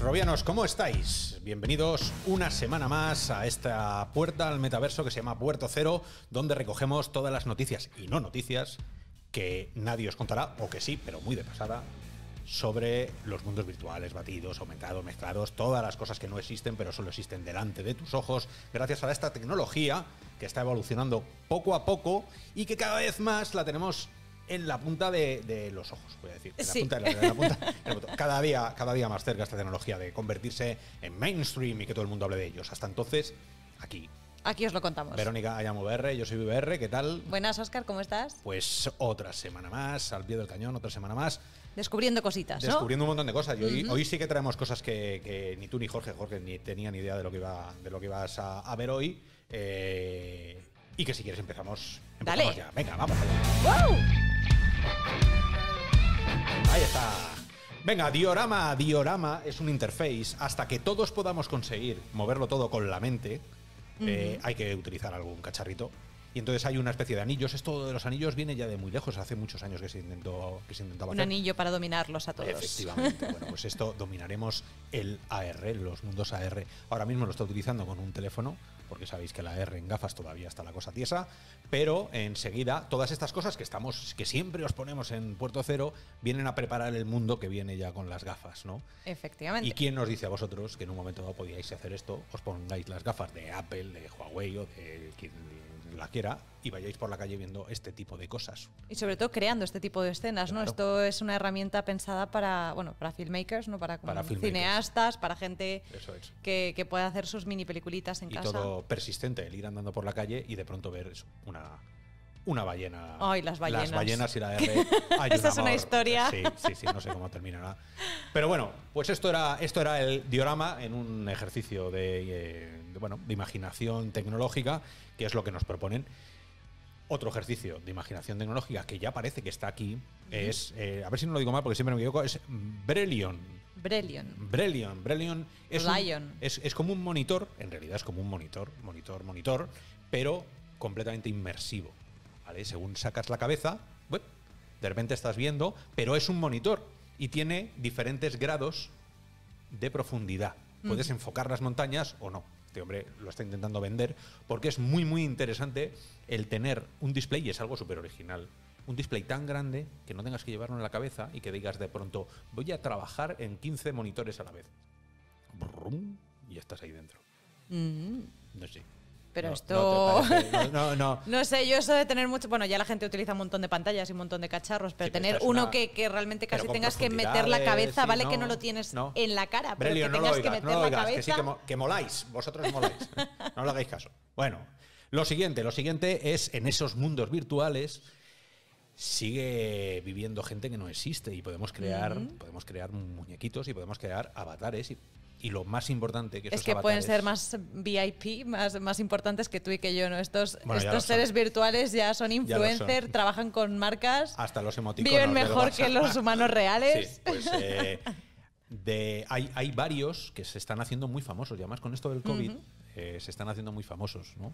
robianos, ¿cómo estáis? Bienvenidos una semana más a esta puerta al metaverso que se llama Puerto Cero, donde recogemos todas las noticias y no noticias que nadie os contará, o que sí, pero muy de pasada, sobre los mundos virtuales, batidos, aumentados, mezclados, todas las cosas que no existen, pero solo existen delante de tus ojos, gracias a esta tecnología que está evolucionando poco a poco y que cada vez más la tenemos en la punta de, los ojos, voy a decir. En la punta, de la, punta cada, día, cada día más cerca esta tecnología de convertirse en mainstream y que todo el mundo hable de ellos. Hasta entonces, aquí, Aquí os lo contamos. Verónica llamo VR, yo soy VR, ¿qué tal? Buenas, Oscar, ¿cómo estás? Pues otra semana más, al pie del cañón, otra semana más. Descubriendo cositas, Descubriendo un montón de cosas. hoy, sí que traemos cosas que, ni tú ni Jorge, Jorge, ni tenían idea de lo que, iba, de lo que ibas a, ver hoy. Eh, y que si quieres empezamos Dale. Venga, vamos ¡Wow! Ahí está. Venga, diorama, diorama es un interface. Hasta que todos podamos conseguir moverlo todo con la mente, eh, hay que utilizar algún cacharrito. Y entonces hay una especie de anillos. Esto de los anillos viene ya de muy lejos. Hace muchos años que se intentó que intentaba Un anillo para dominarlos a todos. Efectivamente. bueno, pues esto dominaremos el AR, los mundos AR. Ahora mismo lo está utilizando con un teléfono porque sabéis que la R en gafas todavía está la cosa tiesa, pero enseguida todas estas cosas que estamos, que siempre os ponemos en Puerto Cero, vienen a preparar el mundo que viene ya con las gafas, ¿no? Efectivamente. ¿Y quién nos dice a vosotros que en un momento dado podíais hacer esto? Os pongáis las gafas de Apple, de Huawei o de la quiera y vayáis por la calle viendo este tipo de cosas. Y sobre todo creando este tipo de escenas, ¿no? Esto es una herramienta pensada para, bueno, para filmmakers, ¿no? Para, cineastas, para gente que, que, pueda hacer sus mini peliculitas en casa. Y todo persistente, el ir andando por la calle y de pronto ver una una ballena. Ay, las ballenas. Las ballenas y la R. Esa es una historia. Sí, sí, sí, no sé cómo terminará. Pero bueno, pues esto era, esto era el diorama en un ejercicio eh, de, bueno, de imaginación tecnológica, que es lo que nos proponen. Otro ejercicio de imaginación tecnológica que ya parece que está aquí es, eh, a ver si no lo digo mal porque siempre me equivoco, es Brelion. Brelion. Brelion. Brelion es, es, es como un monitor, en realidad es como un monitor, monitor, monitor, pero completamente inmersivo. Según sacas la cabeza, de repente estás viendo, pero es un monitor y tiene diferentes grados de profundidad. Puedes enfocar las montañas o no. Este hombre lo está intentando vender porque es muy, muy interesante el tener un display, y es algo súper original, un display tan grande que no tengas que llevarlo en la cabeza y que digas de pronto, voy a trabajar en 15 monitores a la vez. Brum, y estás ahí dentro. No sé. Pero esto. No, sé, yo eso de tener mucho. Bueno, ya la gente utiliza un montón de pantallas y un montón de cacharros, pero tener uno que, realmente casi tengas que meter la cabeza, vale que no lo tienes en la cara, pero Brelio, que tengas que meter la cabeza. Que, que, moláis, vosotros moláis. no lo hagáis caso. Bueno, lo siguiente, lo siguiente es en esos mundos virtuales sigue viviendo gente que no existe y podemos crear, podemos crear muñequitos y podemos crear avatares y y lo más importante que es que pueden ser más VIP, más, más importantes que tú y que yo, ¿no? Estos, estos seres virtuales ya son influencers, trabajan con marcas. Hasta los emoticonos. Viven mejor que los humanos reales. pues, eh, hay, varios que se están haciendo muy famosos, y además con esto del COVID eh, se están haciendo muy famosos, ¿no?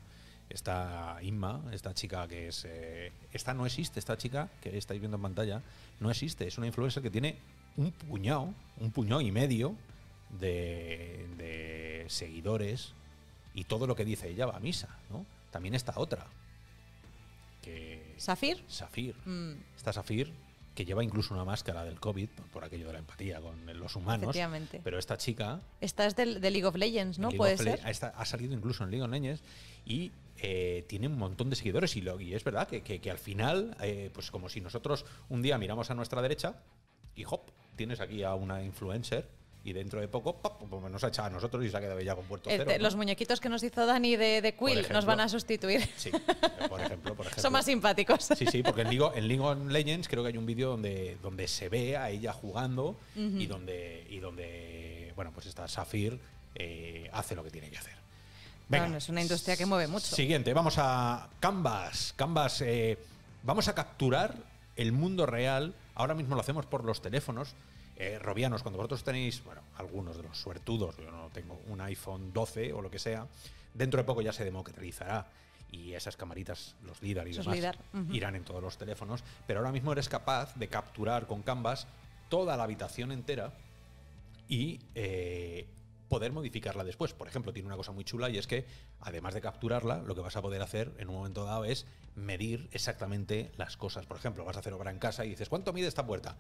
Esta Inma, esta chica que es. Eh, esta no existe, esta chica que estáis viendo en pantalla, no existe. Es una influencer que tiene un puñado, un puñado y medio de, seguidores y todo lo que dice ella va a misa, También está otra. Que ¿Safir? Safir. Mm. Está Safir, que lleva incluso una máscara del COVID por, aquello de la empatía con los humanos. Pero esta chica. Esta es del, de League of Legends, ¿no? Puede ser. ha salido incluso en League of Legends y eh, tiene un montón de seguidores. Y, lo, es verdad que, al final, eh, pues como si nosotros un día miramos a nuestra derecha y hop, tienes aquí a una influencer y dentro de poco nos ha echado a nosotros y se ha quedado ya con puerto eh, Los muñequitos que nos hizo Dani de, de Quill nos van a sustituir. Sí, por ejemplo, Son más simpáticos. Sí, sí, porque en League, en League of Legends creo que hay un vídeo donde, donde se ve a ella jugando y, donde, y donde, bueno, pues esta Safir eh, hace lo que tiene que hacer. bueno, es una industria que mueve mucho. Siguiente, vamos a Canvas. Canvas, eh, vamos a capturar el mundo real. Ahora mismo lo hacemos por los teléfonos, eh, robianos, cuando vosotros tenéis, bueno, algunos de los suertudos, yo no tengo un iPhone 12 o lo que sea, dentro de poco ya se democratizará y esas camaritas, los LIDAR y demás, irán en todos los teléfonos, pero ahora mismo eres capaz de capturar con Canvas toda la habitación entera y eh, poder modificarla después. Por ejemplo, tiene una cosa muy chula y es que, además de capturarla, lo que vas a poder hacer en un momento dado es medir exactamente las cosas. Por ejemplo, vas a hacer obra en casa y dices, ¿cuánto mide esta puerta?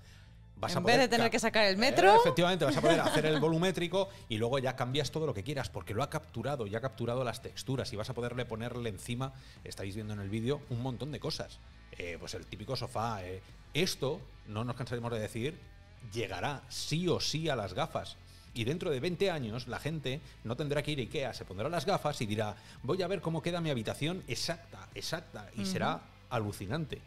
Vas a vez de tener que sacar el eh, metro. efectivamente, vas a poder hacer el volumétrico y luego ya cambias todo lo que quieras, porque lo ha capturado, ya ha capturado las texturas y vas a poderle ponerle encima, estáis viendo en el vídeo, un montón de cosas. Eh, pues el típico sofá. Eh. Esto, no nos cansaremos de decir, llegará sí o sí a las gafas. Y dentro de 20 años la gente no tendrá que ir a Ikea, se pondrá las gafas y dirá, voy a ver cómo queda mi habitación exacta, exacta, y será alucinante.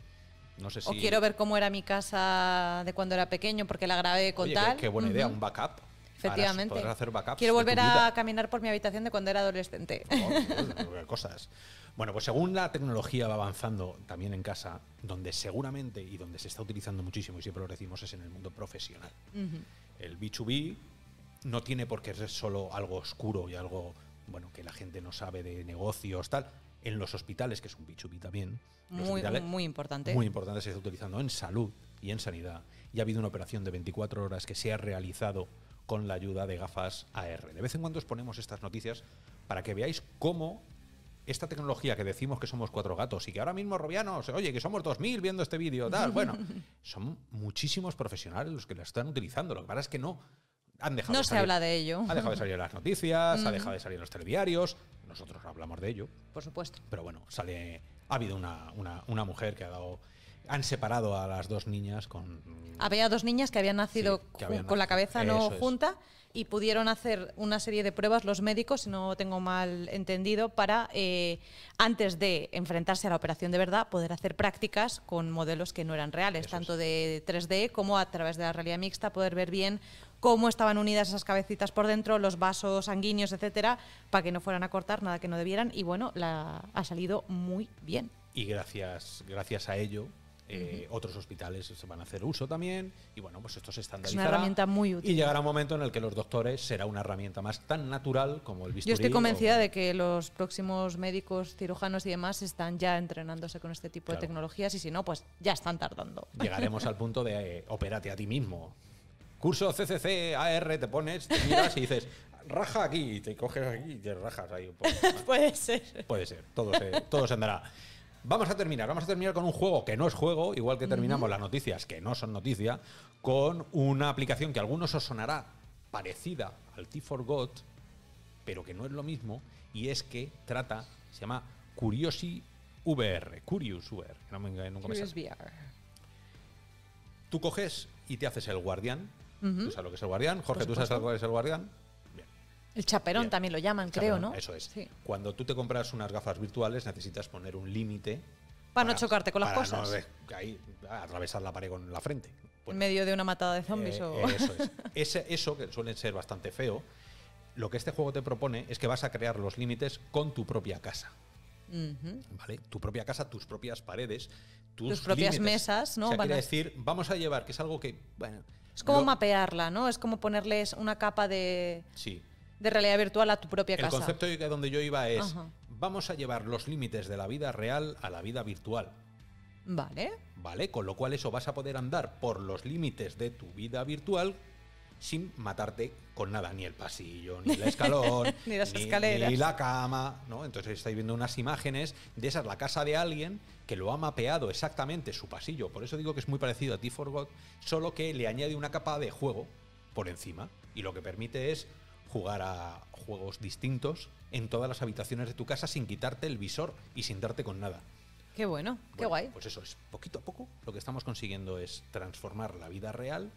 No sé O quiero ver cómo era mi casa de cuando era pequeño porque la grabé con tal. Qué, buena idea, un backup. Efectivamente. hacer quiero volver a caminar por mi habitación de cuando era adolescente. Oh, cosas. Bueno, pues según la tecnología va avanzando también en casa, donde seguramente y donde se está utilizando muchísimo, y siempre lo decimos, es en el mundo profesional. El B2B no tiene por qué ser solo algo oscuro y algo, bueno, que la gente no sabe de negocios, tal en los hospitales, que es un bichupi también. Muy, muy importante. Muy importante, se está utilizando en salud y en sanidad. Y ha habido una operación de 24 horas que se ha realizado con la ayuda de gafas AR. De vez en cuando os ponemos estas noticias para que veáis cómo esta tecnología que decimos que somos cuatro gatos y que ahora mismo robianos, oye, que somos 2.000 viendo este vídeo, tal, bueno, son muchísimos profesionales los que la están utilizando. Lo que pasa es que no no se habla de ello. Ha dejado de salir las noticias, ha mm. dejado de salir los telediarios. Nosotros hablamos de ello. Por supuesto. Pero bueno, sale. Ha habido una, mujer que ha dado han separado a las dos niñas con... Había dos niñas que habían nacido con la cabeza no junta y pudieron hacer una serie de pruebas los médicos, si no tengo mal entendido, para, eh, antes de enfrentarse a la operación de verdad, poder hacer prácticas con modelos que no eran reales, tanto de 3D como a través de la realidad mixta, poder ver bien cómo estaban unidas esas cabecitas por dentro, los vasos sanguíneos, etcétera, para que no fueran a cortar nada que no debieran. Y bueno, la, ha salido muy bien. Y gracias, gracias a ello, eh, otros hospitales se van a hacer uso también y bueno, pues esto se estandarizará. Es una herramienta muy útil. Y llegará un momento en el que los doctores será una herramienta más tan natural como el bisturí. Yo estoy convencida de que los próximos médicos, cirujanos y demás están ya entrenándose con este tipo de tecnologías y si no, pues ya están tardando. Llegaremos al punto de eh, opérate a ti mismo curso CCC AR, te pones, te miras y dices, raja aquí, te coges aquí y te rajas ahí un poco. Puede ser. Puede ser, todo se, andará. Vamos a terminar, vamos a terminar con un juego que no es juego, igual que terminamos las noticias que no son noticia, con una aplicación que a algunos os sonará parecida al T4God, pero que no es lo mismo, y es que trata, se llama Curiosi VR, Curious VR, que no me, Tú coges y te haces el guardián Tú sabes lo que es el guardián. Jorge, ¿tú sabes que es el guardián? El chaperón también lo llaman, creo, ¿no? Eso es. Cuando tú te compras unas gafas virtuales, necesitas poner un límite. Para, no chocarte con las para cosas. No, ahí, atravesar la pared con la frente. en medio de una matada de zombies eh, o. Eh, eso es. eso, que suele ser bastante feo, lo que este juego te propone es que vas a crear los límites con tu propia casa. ¿vale? Tu propia casa, tus propias paredes, tus, propias mesas, ¿no? O decir, vamos a llevar, que es algo que, bueno... Es como mapearla, ¿no? Es como ponerles una capa de... De realidad virtual a tu propia casa. El concepto donde yo iba es, vamos a llevar los límites de la vida real a la vida virtual. Vale. Vale, con lo cual eso vas a poder andar por los límites de tu vida virtual sin matarte con nada, ni el pasillo, ni el escalón, ni las escaleras, ni la cama, ¿no? Entonces estáis viendo unas imágenes de esa la casa de alguien que lo ha mapeado exactamente su pasillo. Por eso digo que es muy parecido a t 4 solo que le añade una capa de juego por encima y lo que permite es jugar a juegos distintos en todas las habitaciones de tu casa sin quitarte el visor y sin darte con nada. Qué bueno, bueno qué guay. Pues eso es, poquito a poco lo que estamos consiguiendo es transformar la vida real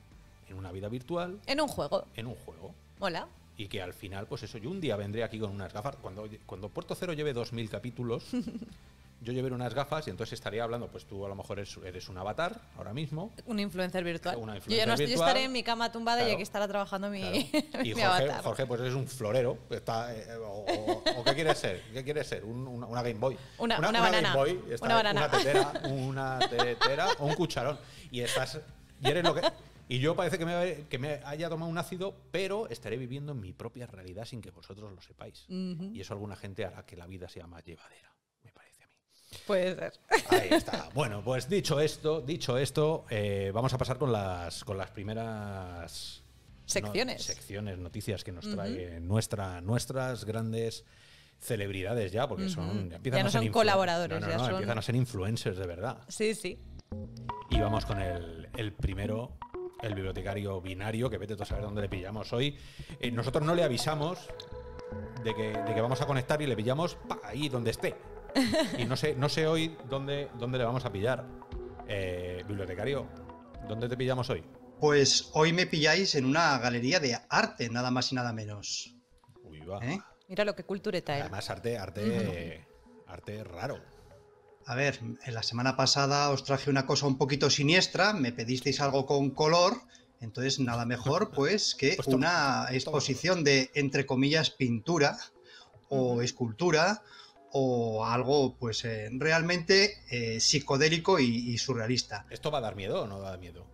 en una vida virtual. En un juego. En un juego. Hola. Y que al final, pues eso, yo un día vendré aquí con unas gafas. Cuando, cuando Puerto Cero lleve 2.000 capítulos, yo llevaré unas gafas y entonces estaría hablando, pues tú a lo mejor eres, un avatar ahora mismo. Un influencer virtual. yo ya no estaré en mi cama tumbada y aquí estará trabajando mi, Jorge, pues eres un florero. Eh, o, qué quieres ser? ¿Qué quieres ser? una, Game Boy. Una, banana. Game Boy, una, banana. una tetera, una tetera o un cucharón. Y estás y eres lo que y yo parece que me, que me, haya tomado un ácido, pero estaré viviendo en mi propia realidad sin que vosotros lo sepáis. Y eso alguna gente hará que la vida sea más llevadera, me parece a mí. Puede ser. Ahí está. Bueno, pues dicho esto, dicho esto, eh, vamos a pasar con las, con las primeras secciones. secciones, noticias que nos traen nuestras grandes celebridades ya, porque son. ya, no son colaboradores, ya empiezan a ser influencers de verdad. Sí, sí. Y vamos con el, el primero el bibliotecario binario, que vete tú a saber dónde le pillamos hoy. Eh, nosotros no le avisamos de que, vamos a conectar y le pillamos ahí donde esté. Y no sé, no sé hoy dónde, dónde le vamos a pillar. Eh, bibliotecario, ¿dónde te pillamos hoy? Pues hoy me pilláis en una galería de arte, nada más y nada menos. Uy, va. ¿Eh? Mira lo que cultureta es. Además, arte, arte, arte raro. A ver, en la semana pasada os traje una cosa un poquito siniestra, me pedisteis algo con color, entonces nada mejor pues que pues una exposición de, entre comillas, pintura o escultura o algo pues eh, realmente eh, psicodélico y, surrealista. ¿Esto va a dar miedo o no va a dar miedo?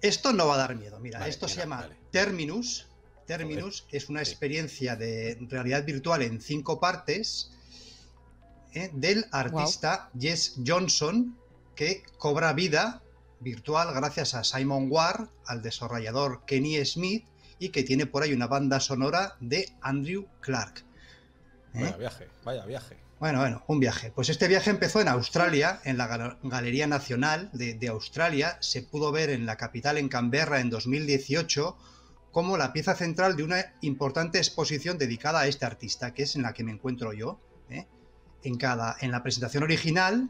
Esto no va a dar miedo, mira, esto se llama Terminus. Terminus es una experiencia de realidad virtual en cinco partes ¿eh? del artista Jess Johnson, que cobra vida virtual gracias a Simon Ward, al desarrollador Kenny Smith, y que tiene por ahí una banda sonora de Andrew Clark. ¿Eh? Vaya viaje, vaya viaje. Bueno, bueno, un viaje. Pues este viaje empezó en Australia, en la Galería Nacional de, Australia. Se pudo ver en la capital, en Canberra, en 2018, como la pieza central de una importante exposición dedicada a este artista, que es en la que me encuentro yo. ¿eh? en, cada, en la presentación original,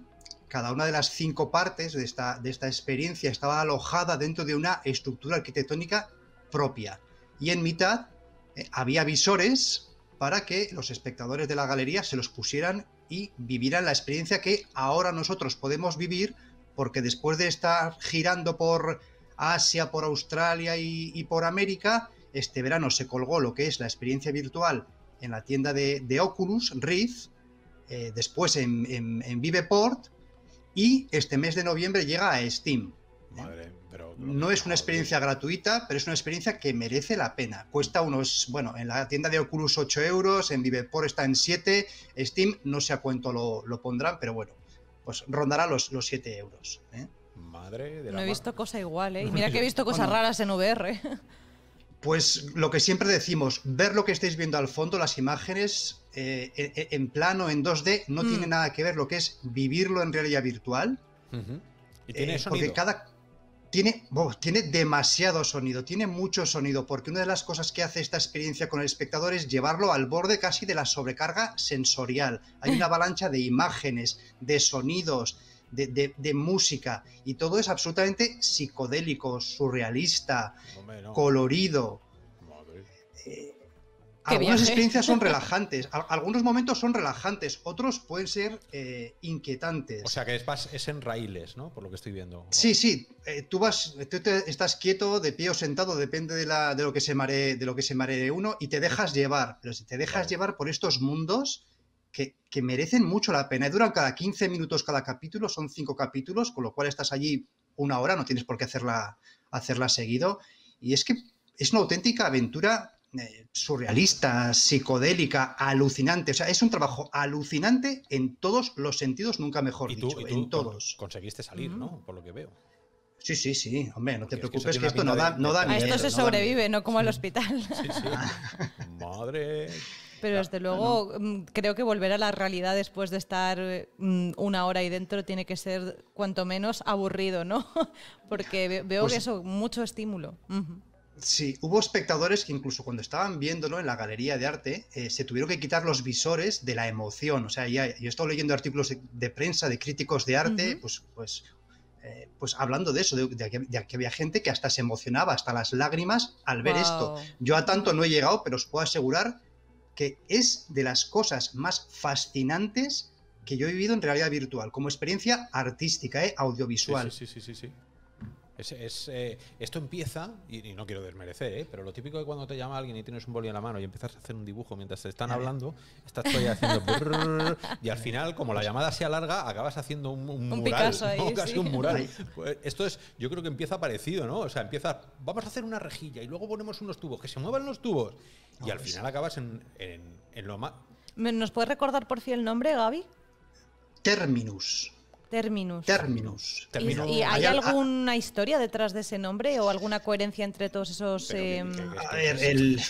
cada una de las cinco partes de esta, de esta experiencia estaba alojada dentro de una estructura arquitectónica propia. Y en mitad eh, había visores para que los espectadores de la galería se los pusieran y vivieran la experiencia que ahora nosotros podemos vivir, porque después de estar girando por Asia, por Australia y, por América, este verano se colgó lo que es la experiencia virtual en la tienda de, de Oculus Rift eh, después en, en, Viveport y este mes de noviembre llega a Steam. pero no es una experiencia gratuita, pero es una experiencia que merece la pena. Cuesta unos, bueno, en la tienda de Oculus 8 euros, en Viveport está en 7, Steam no sé a cuánto lo, lo pondrán, pero bueno, pues rondará los, los 7 euros. ¿eh? Madre de la No he visto cosa igual, ¿eh? Y mira que he visto cosas raras en VR. Pues lo que siempre decimos, ver lo que estáis viendo al fondo, las imágenes eh, e, e, en plano, en 2D, no tiene mm. nada que ver lo que es vivirlo en realidad virtual. Y eh, tiene sonido. Porque cada. Tiene, tiene demasiado sonido, tiene mucho sonido, porque una de las cosas que hace esta experiencia con el espectador es llevarlo al borde casi de la sobrecarga sensorial. Hay una mm. avalancha de imágenes, de sonidos, de, música. Y todo es absolutamente psicodélico, surrealista, colorido. Eh, algunas ¿eh? experiencias son relajantes, algunos momentos son relajantes, otros pueden ser eh, inquietantes. O sea que es, es en raíles, ¿no? Por lo que estoy viendo. Sí, sí. tú vas, estás quieto, de pie o sentado, depende de, lo que se maree, de lo que se maree uno, y te dejas llevar. Pero si te dejas llevar por estos mundos, que, merecen mucho la pena. duran cada 15 minutos cada capítulo, son cinco capítulos, con lo cual estás allí una hora, no tienes por qué hacerla, hacerla seguido. Y es que es una auténtica aventura eh, surrealista, psicodélica, alucinante. O sea, es un trabajo alucinante en todos los sentidos, nunca mejor dicho, en todos. Conseguiste salir, ¿no? Por lo que veo. Sí, sí, sí, hombre, no te preocupes, que, esto no da, miedo. esto se sobrevive, no como el hospital. Sí, sí. Madre. Pero desde luego mm, creo que volver a la realidad después de estar mm, una hora ahí dentro tiene que ser cuanto menos aburrido, ¿no? Porque veo que pues eso, mucho estímulo. Sí, hubo espectadores que incluso cuando estaban viéndolo en la galería de arte eh, se tuvieron que quitar los visores de la emoción. O sea, yo he estado leyendo artículos de, prensa de críticos de arte, pues, pues eh, pues hablando de eso, de, que, había gente que hasta se emocionaba, hasta las lágrimas al ver esto. Yo a tanto no he llegado, pero os puedo asegurar que es de las cosas más fascinantes que yo he vivido en realidad virtual, como experiencia artística, ¿eh? audiovisual. sí, sí, sí, sí, es, eh, esto empieza, y, no quiero desmerecer, ¿eh? pero lo típico de cuando te llama alguien y tienes un boli en la mano y empiezas a hacer un dibujo mientras te están hablando, estás todavía haciendo. y al final, como la llamada sea larga, acabas haciendo un, mural. Pues esto es, yo creo que empieza parecido, ¿no? O sea, empieza, vamos a hacer una rejilla y luego ponemos unos tubos, que se muevan los tubos. y al pues final acabas en, lo más. ¿Nos puedes recordar por fin el nombre, Gaby? Terminus. Terminus. Terminus. ¿Y, hay alguna historia detrás de ese nombre o alguna coherencia entre todos esos... Em, a este ver, el,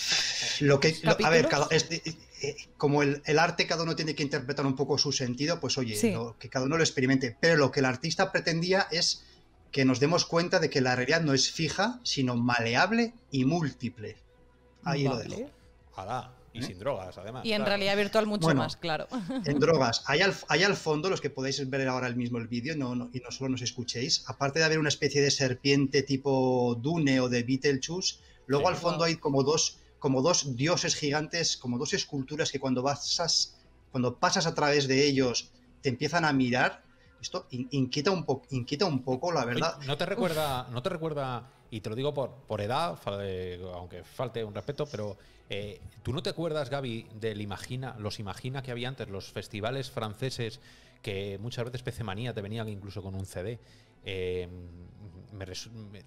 lo que... a ver, eh, como el, arte cada uno tiene que interpretar un poco su sentido, pues oye, que cada uno lo experimente. Pero lo que el artista pretendía es que nos demos cuenta de que la realidad no es fija, sino maleable y múltiple. Ahí lo dejo. Ojalá. Y sin drogas, además. Y en realidad virtual mucho más, claro. En drogas. Hay al, hay al, fondo, los que podéis ver ahora el mismo el vídeo no, y no solo nos escuchéis, aparte de haber una especie de serpiente tipo Dune o de Beetlejuice, luego al fondo hay como dos, como dos dioses gigantes, como dos esculturas que cuando pasas, cuando pasas a través de ellos te empiezan a mirar. Esto inquieta un, un poco, la verdad. ¿No te recuerda, ¿no te recuerda y te lo digo por, por edad, eh, aunque falte un respeto, pero eh, ¿tú no te acuerdas, Gaby, del Imagina, los Imagina que había antes, los festivales franceses que muchas veces Manía te venían incluso con un CD? Em,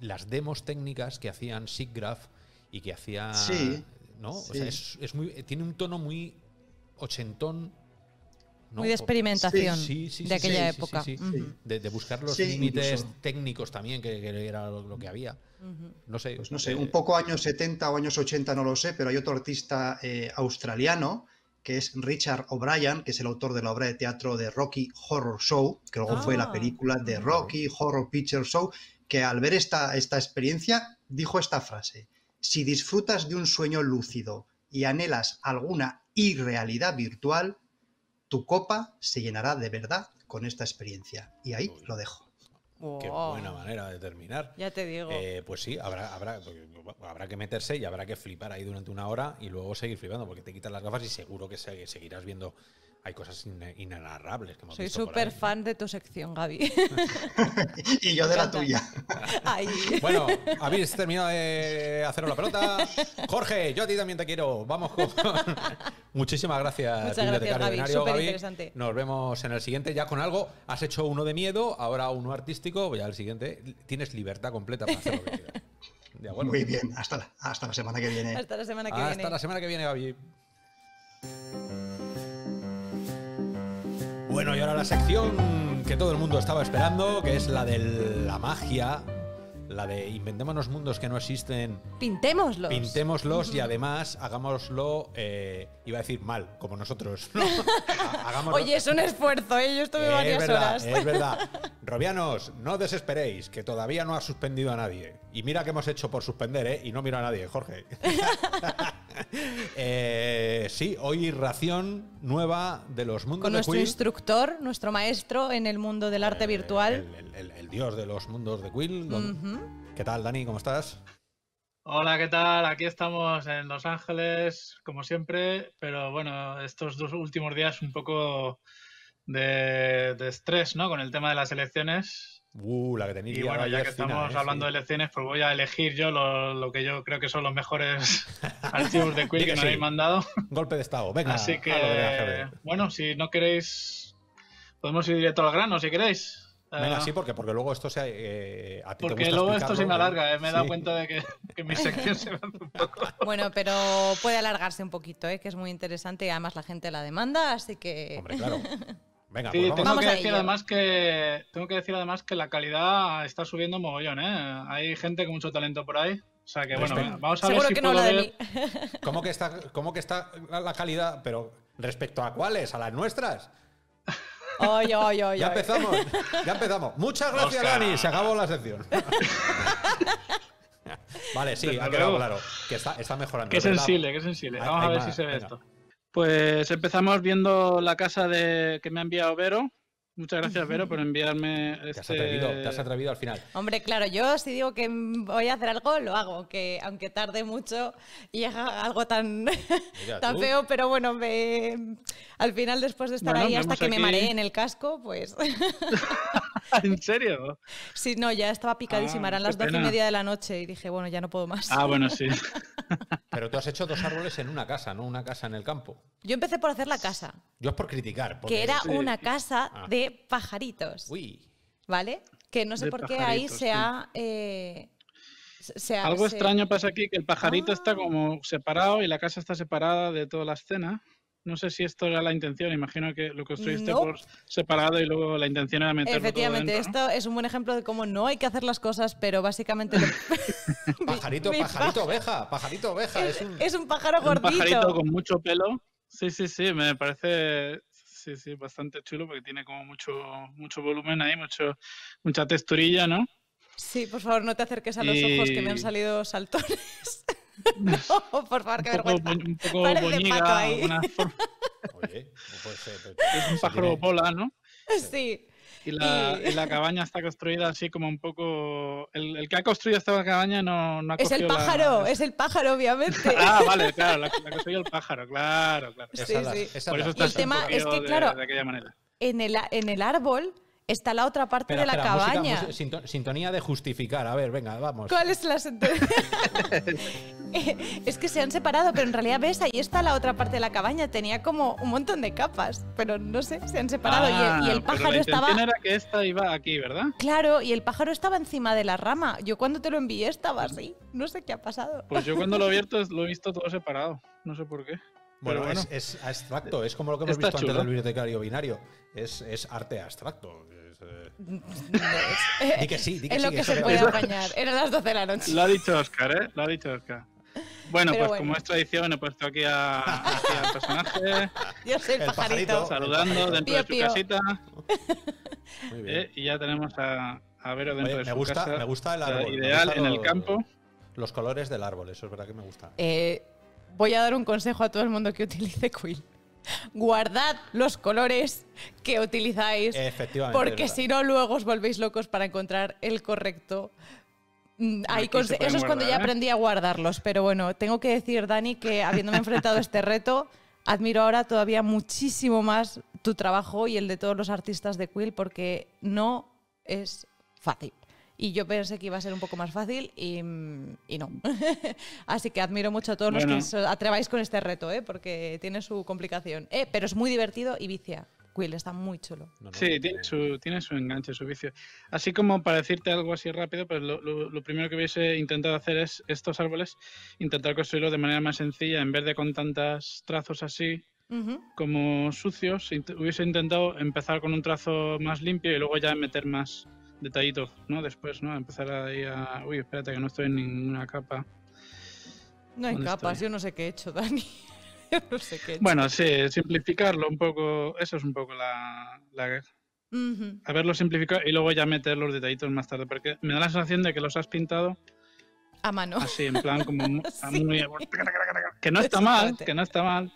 las demos técnicas que hacían Siggraph y que hacían Sí. ¿no? O sea, es, muy, tiene un tono muy ochentón, muy de experimentación de aquella época. de, buscar los límites técnicos también, que, era lo, que había. No sé. Pues no sé, un eh, poco años 70 o años 80, no lo sé, pero hay otro artista eh, australiano que es Richard O'Brien, que es el autor de la obra de teatro de Rocky Horror Show, que luego fue la ah. película de Rocky Horror Picture Show, que al ver esta, esta experiencia dijo esta frase, si disfrutas de un sueño lúcido y anhelas alguna irrealidad virtual, tu copa se llenará de verdad con esta experiencia. Y ahí lo dejo. Qué buena manera de terminar. Ya te digo. Eh, pues sí, habrá, habrá, habrá que meterse y habrá que flipar ahí durante una hora y luego seguir flipando, porque te quitan las gafas y seguro que seguirás viendo hay cosas inenarrables que hemos Soy súper fan de tu sección, Gaby. y yo de la tuya. Ay. Bueno, habéis terminado de hacer la pelota. Jorge, yo a ti también te quiero. Vamos con... Muchísimas gracias, gracias, Nos vemos en el siguiente ya con algo. Has hecho uno de miedo, ahora uno artístico, voy al siguiente. Tienes libertad completa para hacer Muy bien, hasta la, semana que viene. Hasta la semana que viene. Hasta la semana que viene, Gaby. Bueno, y ahora la sección que todo el mundo estaba esperando, que es la de la magia la de inventémonos mundos que no existen. Pintémoslos. Pintémoslos y además hagámoslo, eh, iba a decir mal, como nosotros. Oye, es un esfuerzo, ¿eh? yo estuve varias horas. Es verdad. Robianos, no desesperéis, que todavía no ha suspendido a nadie. Y mira que hemos hecho por suspender, ¿eh? Y no miro a nadie, Jorge. eh, sí, hoy ración nueva de los mundos Con nuestro instructor, nuestro maestro en el mundo del arte eh, virtual. El, dios de los mundos de Quill, ¿Qué tal, Dani? ¿Cómo estás? Hola, ¿qué tal? Aquí estamos en Los Ángeles, como siempre, pero bueno, estos dos últimos días un poco de, estrés, ¿no? Con el tema de las elecciones. Uh, la que tenéis. Y bueno, ya que estamos ¿eh? hablando de elecciones, pues voy a elegir yo lo, que yo creo que son los mejores archivos de Quick que, me habéis mandado. Golpe de estado, venga. Así que, bueno, si no queréis, podemos ir directo al grano, si queréis. Venga, ah. sí, porque, porque luego esto se. Eh, a ti porque luego esto se me alarga, eh, me he dado cuenta de que, mi sección se me un poco. Bueno, pero puede alargarse un poquito, eh, que es muy interesante y además la gente la demanda, así que. Hombre, claro. Venga, sí, pues vamos. tengo que decir además que tengo que decir además que la calidad está subiendo mogollón, ¿eh? Hay gente con mucho talento por ahí. O sea que bueno, este- vamos a Seguro ver si que no habla de mí. ¿Cómo que está cómo que está la calidad, pero respecto a cuáles? ¿A las nuestras? ya empezamos, ya empezamos. Muchas gracias, Dani. Se acabó la sección. vale, sí, ha quedado claro. Que está, está mejorando. Qué sensible, qué sensible. Vamos a ver si se ve esto. Pues empezamos viendo la casa de, que me ha enviado Vero, Muchas gracias, Vero, por enviarme este... Te has atrevido, has este atrevido al final. Hombre, claro, yo si digo que voy a hacer algo, lo hago, que aunque tarde mucho y haga algo tan, tan feo, pero bueno, me... al final después de estar ahí hasta que me mareé en el casco, pues... ¿En serio? Sí, no, ya estaba picadísima, ah, eran las doce y media de la noche y dije, bueno, ya no puedo más. Ah, bueno, sí. pero tú has hecho dos árboles en una casa, ¿no? Una casa en el campo. Yo empecé por hacer la casa. Yo es por criticar. Porque... Que era una casa ah. de pajaritos. ¿Vale? Que no sé por qué ahí eh, se ha... Algo extraño pasa aquí, que el pajarito está ah. como separado y la casa está separada de toda la escena. No sé si esto era la intención, imagino que lo construiste por separado y luego la intención era meterlo Efectivamente, todo esto es un buen ejemplo de cómo no hay que hacer las cosas, pero básicamente... pajarito, pajarito, oveja, pajarito, oveja. Es, un, pájaro gordito. pajarito con mucho pelo. Sí, sí, sí, me parece sí, sí, bastante chulo porque tiene como mucho, mucho volumen ahí, mucho, mucha texturilla, ¿no? Sí, por favor, no te acerques a los ojos que me han salido saltones. no, por favor, qué un vergüenza. Poco, un poco boñiga, forma... Oye, no puede ser, Es un pájaro bola, ¿no? Sí. Y la, y... la, cabaña está construida así como un poco. El, el que ha construido esta cabaña no, no ha Es el pájaro, es el pájaro, obviamente. ah, vale, claro, la, ha construido el pájaro, claro, claro. Sí, sí. Por eso está el tema es que, claro, de aquella manera. En el, en el árbol está la otra parte de la cabaña. sintonía de justificar. A ver, venga, vamos. ¿Cuál es la es que se han separado, pero en realidad ves, ahí está la otra parte de la cabaña. Tenía como un montón de capas, pero no sé, se han separado. y, el, ah, pájaro la estaba. era que esta iba aquí, ¿verdad? Claro, y el pájaro estaba encima de la rama. Yo cuando te lo envié estaba así. No sé qué ha pasado. Pues yo cuando lo he abierto lo he visto todo separado. No sé por qué. Bueno, Es, abstracto, es como lo que hemos visto antes del bibliotecario binario. Es, arte abstracto. Eh, di que sí, di que es sí, lo que, se puede apañar. Eran las 12 de la noche. Lo ha dicho Oscar, ¿eh? Lo ha dicho Oscar. Bueno, pues como es tradición, he puesto aquí, al personaje. Yo soy el, pajarito. Saludando dentro de su casita. Muy bien. Eh, y ya tenemos a, a Vero dentro de su me gusta, casa. Me gusta el árbol. Ideal en el campo. Los colores del árbol, eso es verdad que me gusta. Eh, voy a dar un consejo a todo el mundo que utilice Quill. Guardad los colores que utilizáis. Porque si no, luego os volvéis locos para encontrar el correcto. Mm, eso es cuando ya ¿eh? aprendí a guardarlos. Pero bueno, tengo que decir, Dani, que habiéndome enfrentado a este reto, admiro ahora todavía muchísimo más tu trabajo y el de todos los artistas de Quill, porque no es fácil y yo pensé que iba a ser un poco más fácil y, no. Así que admiro mucho a todos los que os atreváis con este reto, ¿eh? porque tiene su complicación. Eh, pero es muy divertido y vicia. Will, está muy chulo. sí, tiene su, enganche, su vicio. Así como para decirte algo así rápido, pues lo, primero que hubiese intentado hacer es estos árboles, intentar construirlos de manera más sencilla, en vez de con tantos trazos así como sucios, hubiese intentado empezar con un trazo más limpio y luego ya meter más, detallitos, ¿no? Después, ¿no? Empezar ahí a... Uy, espérate, que no estoy en ninguna capa. No hay capas, yo no sé qué he hecho, Dani. yo no sé qué Bueno, sí, simplificarlo un poco, eso es un poco la... la Haberlo simplificado y luego ya meter los detallitos más tarde, porque me da la sensación de que los has pintado a mano. Así, en plan como muy... Que no está mal, que no está mal.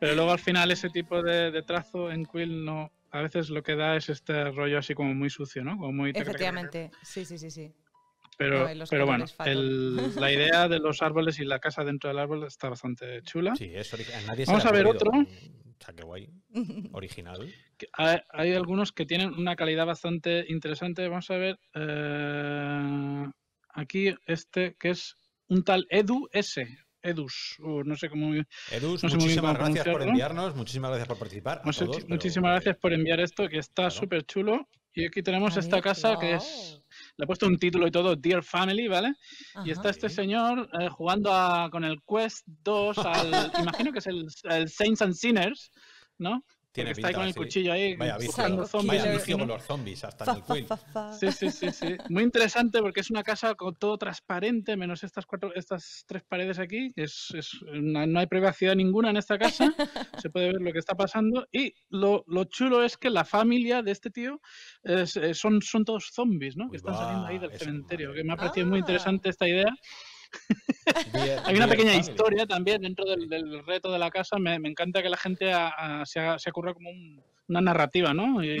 Pero luego al final ese tipo de, de trazo en Quill no, a veces lo que da es este rollo así como muy sucio, ¿no? Como muy... Efectivamente, sí, sí, sí, sí. Pero, pero bueno, la idea de los árboles y la casa dentro del árbol está bastante chula. Sí, es original. Vamos a ver otro. O qué guay. Original. Hay, algunos que tienen una calidad bastante interesante. Vamos a ver. Eh, aquí este que es un tal Edu S. Edus, o no sé cómo. Edus, muchísimas gracias por enviarnos, muchísimas gracias por participar. muchísimas gracias por enviar esto, que está súper chulo. Y aquí tenemos esta casa que es. Le he puesto un título y todo, Dear Family, ¿vale? y está este señor eh, jugando con el Quest 2 imagino que es el Saints and Sinners, ¿no? Tiene con el cuchillo ahí, vaya buscando zombies. los zombies, hasta el cuello. Sí, sí, sí, sí. Muy interesante porque es una casa con todo transparente, menos estas cuatro, estas tres paredes aquí. Es, no hay privacidad ninguna en esta casa. Se puede ver lo que está pasando. Y lo, chulo es que la familia de este tío eh, son, son todos zombies, ¿no? Que están saliendo ahí del cementerio. me ha parecido muy interesante ah. esta idea. Hay una pequeña historia también dentro del, reto de la casa. Me, encanta que la gente se, se ocurra como una narrativa, ¿no? Y,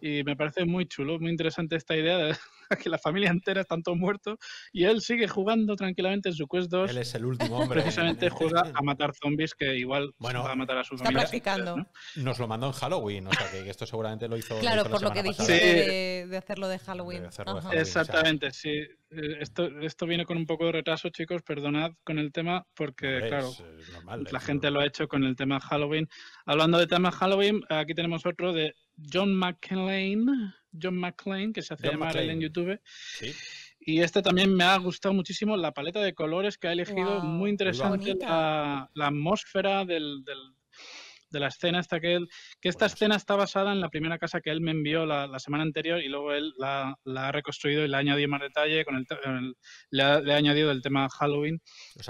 y, me parece muy chulo, muy interesante esta idea de, que la familia entera están todos muertos y él sigue jugando tranquilamente en su Quest 2. Él es el último hombre. Precisamente juega a matar zombies que igual bueno, va a matar a sus familia. practicando. Nos lo mandó en Halloween, o sea que esto seguramente lo hizo. Claro, por lo que dijiste de, hacerlo de Halloween. Exactamente, sí. Eh, esto, esto viene con un poco de retraso, chicos, perdonad con el tema, porque, claro, eh, la gente lo ha hecho con el tema Halloween. Hablando de tema Halloween, aquí tenemos otro de John McClane, John McClane, que se hace llamar él en YouTube. Y este también me ha gustado muchísimo la paleta de colores que ha elegido, muy interesante la, atmósfera de la escena hasta que que esta pues escena está basada en la primera casa que él me envió la, semana anterior y luego él la, ha reconstruido y le ha añadido más detalle, con el, le, ha, añadido el tema Halloween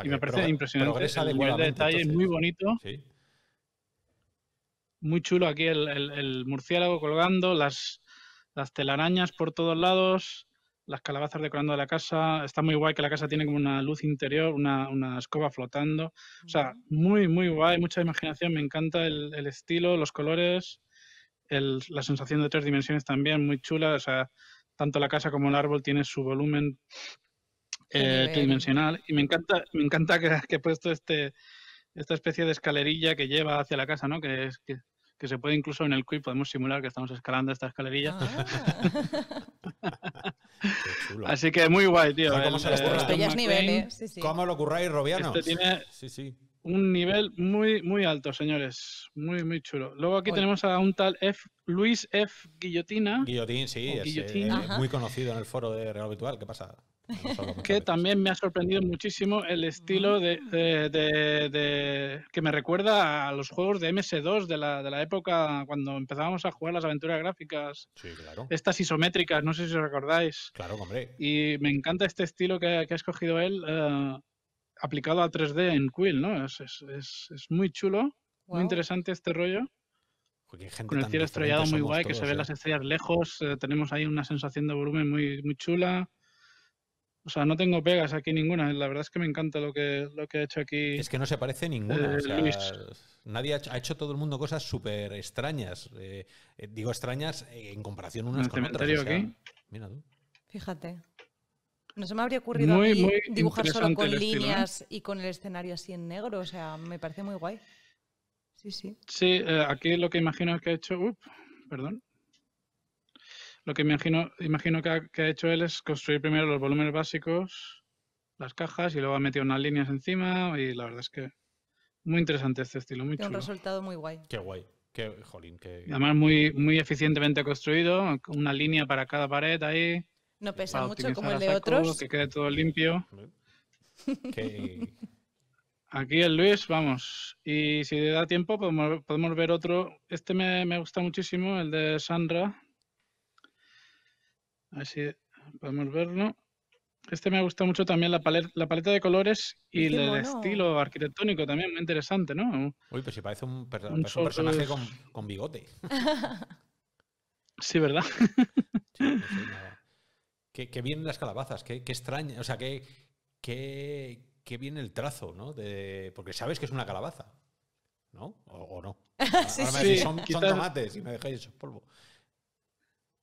y me parece impresionante el nivel de detalle, muy bonito. Muy chulo aquí el, el murciélago colgando, las, las telarañas por todos lados, las calabazas decorando la casa. Está muy guay que la casa tiene como una luz interior, una, escoba flotando. O sea, muy, muy guay, mucha imaginación. Me encanta el, estilo, los colores, la sensación de tres dimensiones también, muy chula. O sea, tanto la casa como el árbol tiene su volumen eh, tridimensional. Y me encanta, me encanta que, que he puesto este, esta especie de escalerilla que lleva hacia la casa, ¿no? Que, que que se puede incluso en el quiz, podemos simular que estamos escalando esta escalerilla. Ah. Así que muy guay, tío. Eh, ¿eh? ¿Cómo, lo curráis, Robiano? Este tiene un nivel muy, muy alto, señores. Muy, muy chulo. Luego aquí tenemos a un tal F, Luis F. Guillotina. Guillotín, sí, es, eh, muy conocido en el foro de Real Virtual. ¿Qué pasa? que también me ha sorprendido muchísimo el estilo de, que me recuerda a los juegos de MS2 de la, época cuando empezábamos a jugar las aventuras gráficas. Estas isométricas, no sé si os recordáis. Claro, Y me encanta este estilo que, ha escogido él eh, aplicado a 3D en Quill, ¿no? Es, muy chulo, muy interesante este rollo. con el cielo estrellado muy guay, que se ven ¿eh? las estrellas lejos, eh, tenemos ahí una sensación de volumen muy, muy chula. O sea, no tengo pegas aquí ninguna. La verdad es que me encanta lo que, lo que ha hecho aquí. Es que no se parece ninguna. Eh, nadie ha hecho, todo el mundo cosas súper extrañas. Eh, eh, digo extrañas en comparación unas con otras. Mira tú. Fíjate. No se me habría ocurrido dibujar solo con líneas y con el escenario así en negro. O sea, me parece muy guay. Sí, sí. Sí, aquí lo que imagino es que ha hecho. perdón. Lo que imagino, que, ha, hecho él es construir primero los volúmenes básicos, las cajas, y luego ha metido unas líneas encima. Y la verdad es que muy interesante este estilo, muy chulo. un resultado muy guay. Qué guay. Qué, jolín, Además, muy, muy eficientemente construido, una línea para cada pared ahí. No pesa mucho como el de otros. Que quede todo limpio. Aquí el Luis, vamos. Y si da tiempo, podemos, podemos ver otro. Este me, me, gusta muchísimo, el de Sandra, Así podemos verlo. Este me ha gustado mucho también la, paleta de colores y este el estilo arquitectónico también, muy interesante, ¿no? Uy, pero si parece un, personaje con, bigote. sí, ¿verdad? sí, pues qué, qué, bien las calabazas, qué, extraña, o sea, qué, qué, bien el trazo, ¿no? porque sabes que es una calabaza, ¿no? O, no. me son, son, tomates y me dejáis polvo.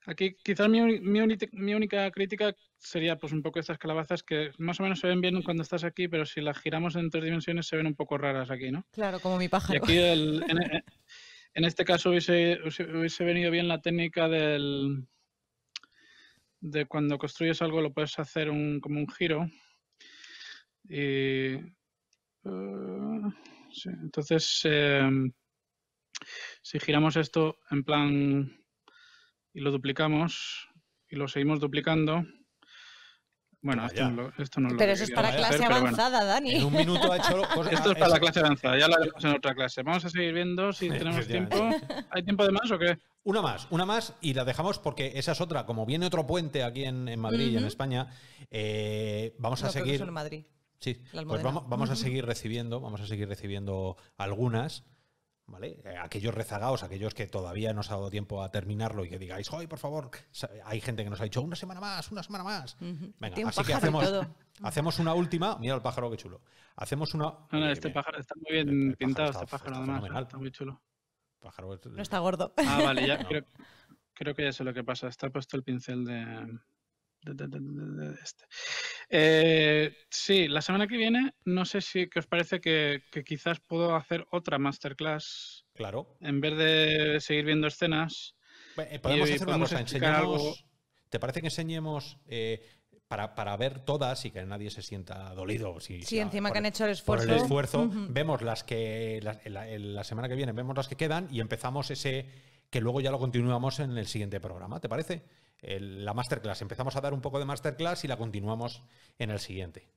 Aquí quizás mi, única crítica sería pues un poco estas calabazas que más o menos se ven bien cuando estás aquí, pero si las giramos en tres dimensiones se ven un poco raras aquí, ¿no? Claro, como mi pájaro. en, este caso hubiese, venido bien la técnica del de cuando construyes algo lo puedes hacer como un giro. Y, eh, entonces, eh, si giramos esto en plan y lo duplicamos y lo seguimos duplicando. Bueno, esto no, esto no, lo Pero eso es para clase avanzada, Dani. Esto es para la clase avanzada, ya lo haremos en otra clase. Vamos a seguir viendo si tenemos tiempo. ¿Hay tiempo de más o qué? Una más, una más y la dejamos porque esa es otra. Como viene otro puente aquí en, en Madrid y en España, eh, vamos a seguir. en Madrid. Sí, pues vamos, vamos, a seguir recibiendo, vamos a seguir recibiendo algunas. ¿Vale? Eh, aquellos rezagados, aquellos que todavía no os ha dado tiempo a terminarlo y que digáis, hoy por favor, hay gente que nos ha dicho una semana más, una semana más. Venga, así que hacemos, hacemos una última. Mira el pájaro, qué chulo. Hacemos una. No, este pájaro está muy bien pintado, este pájaro, además. Está muy chulo. Eh, no está gordo. Ah, vale, ya creo, creo, que ya sé lo que pasa. Está puesto el pincel de, este. Eh, sí, la semana que viene, no sé si os parece que, quizás puedo hacer otra masterclass. Claro. En vez de seguir viendo escenas. Eh, podemos ¿Te parece que enseñemos eh, para, ver todas y que nadie se sienta dolido? sí, encima que han hecho el esfuerzo. el esfuerzo, vemos las que la semana que viene, vemos las que quedan y empezamos ese que luego ya lo continuamos en el siguiente programa. ¿Te parece? la masterclass. Empezamos a dar un poco de masterclass y la continuamos en el siguiente.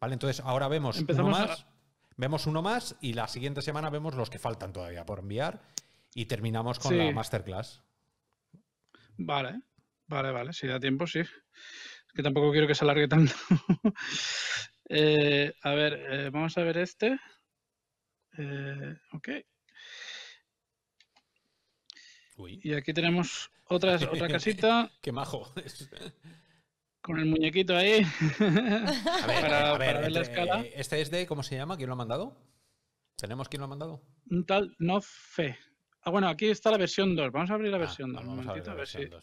¿Vale? Entonces ahora vemos uno más, vemos uno más y la siguiente semana vemos los que faltan todavía por enviar y terminamos con la masterclass. Vale, vale, vale. Si da tiempo, sí. Es que tampoco quiero que se alargue tanto. Eh, a ver, eh, vamos a ver este. Eh, ok. Y aquí tenemos Otra, casita. Qué majo. Con el muñequito ahí. ver, la escala. Este es de, ¿cómo se llama? ¿Quién lo ha mandado? ¿Tenemos quién lo ha mandado? Un tal Nofe. Ah, bueno, aquí está la versión 2. Vamos a abrir la ah, versión 2. un momentito, a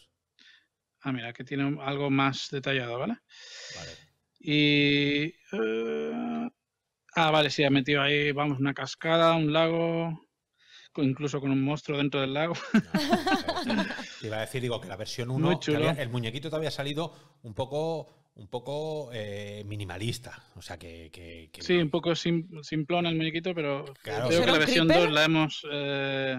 Ah, mira, que tiene algo más detallado, ¿vale? Vale. Y. Eh, ah, vale, sí, ha metido ahí, vamos, una cascada, un lago incluso con un monstruo dentro del lago. iba a decir, digo, que la versión 1, el muñequito todavía había salido un poco un poco eh, minimalista. O sea, que. sí, un poco simplón el muñequito, pero creo que la versión 2 la hemos. Eh,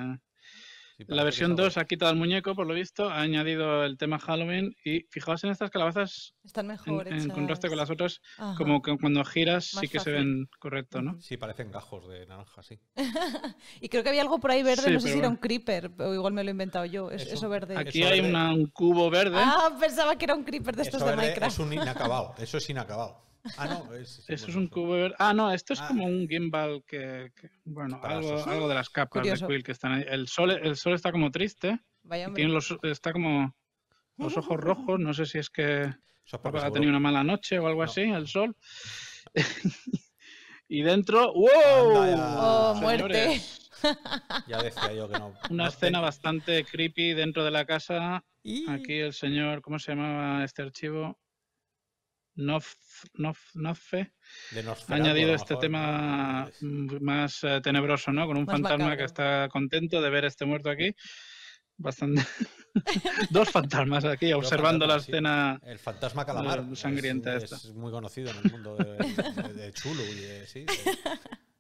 la versión 2 ha quitado el muñeco, por lo visto, ha añadido el tema Halloween y fijaos en estas calabazas. Están mejor En, contraste con las otras, como que cuando giras sí que se ven correcto, ¿no? Sí, parecen gajos de naranja, sí. y creo que había algo por ahí verde, no sé si era un creeper, o igual me lo he inventado yo, eso, verde. Aquí hay un cubo verde. Ah, pensaba que era un creeper de estos de Minecraft. Es un inacabado, eso es inacabado. Ah, no, es, es un cubo Ah, no, esto es ah. como un gimbal que, bueno, algo, de las capas de Quill que están ahí. El sol, el sol está como triste. tiene los, está como los ojos rojos, no sé si es que ha tenido una mala noche o algo así, el sol. y dentro, ¡wow! ¡Oh, muerte! Ya decía yo que no. Una escena bastante creepy dentro de la casa. Aquí el señor, ¿cómo se llamaba este archivo? Nofe ha añadido este tema pues más eh, tenebroso, ¿no? Con un fantasma que está contento de ver este muerto aquí. Bastante. Dos fantasmas aquí observando la escena. El fantasma calamar. Sangrienta es, esta. es muy conocido en el mundo de, Chulu y sí,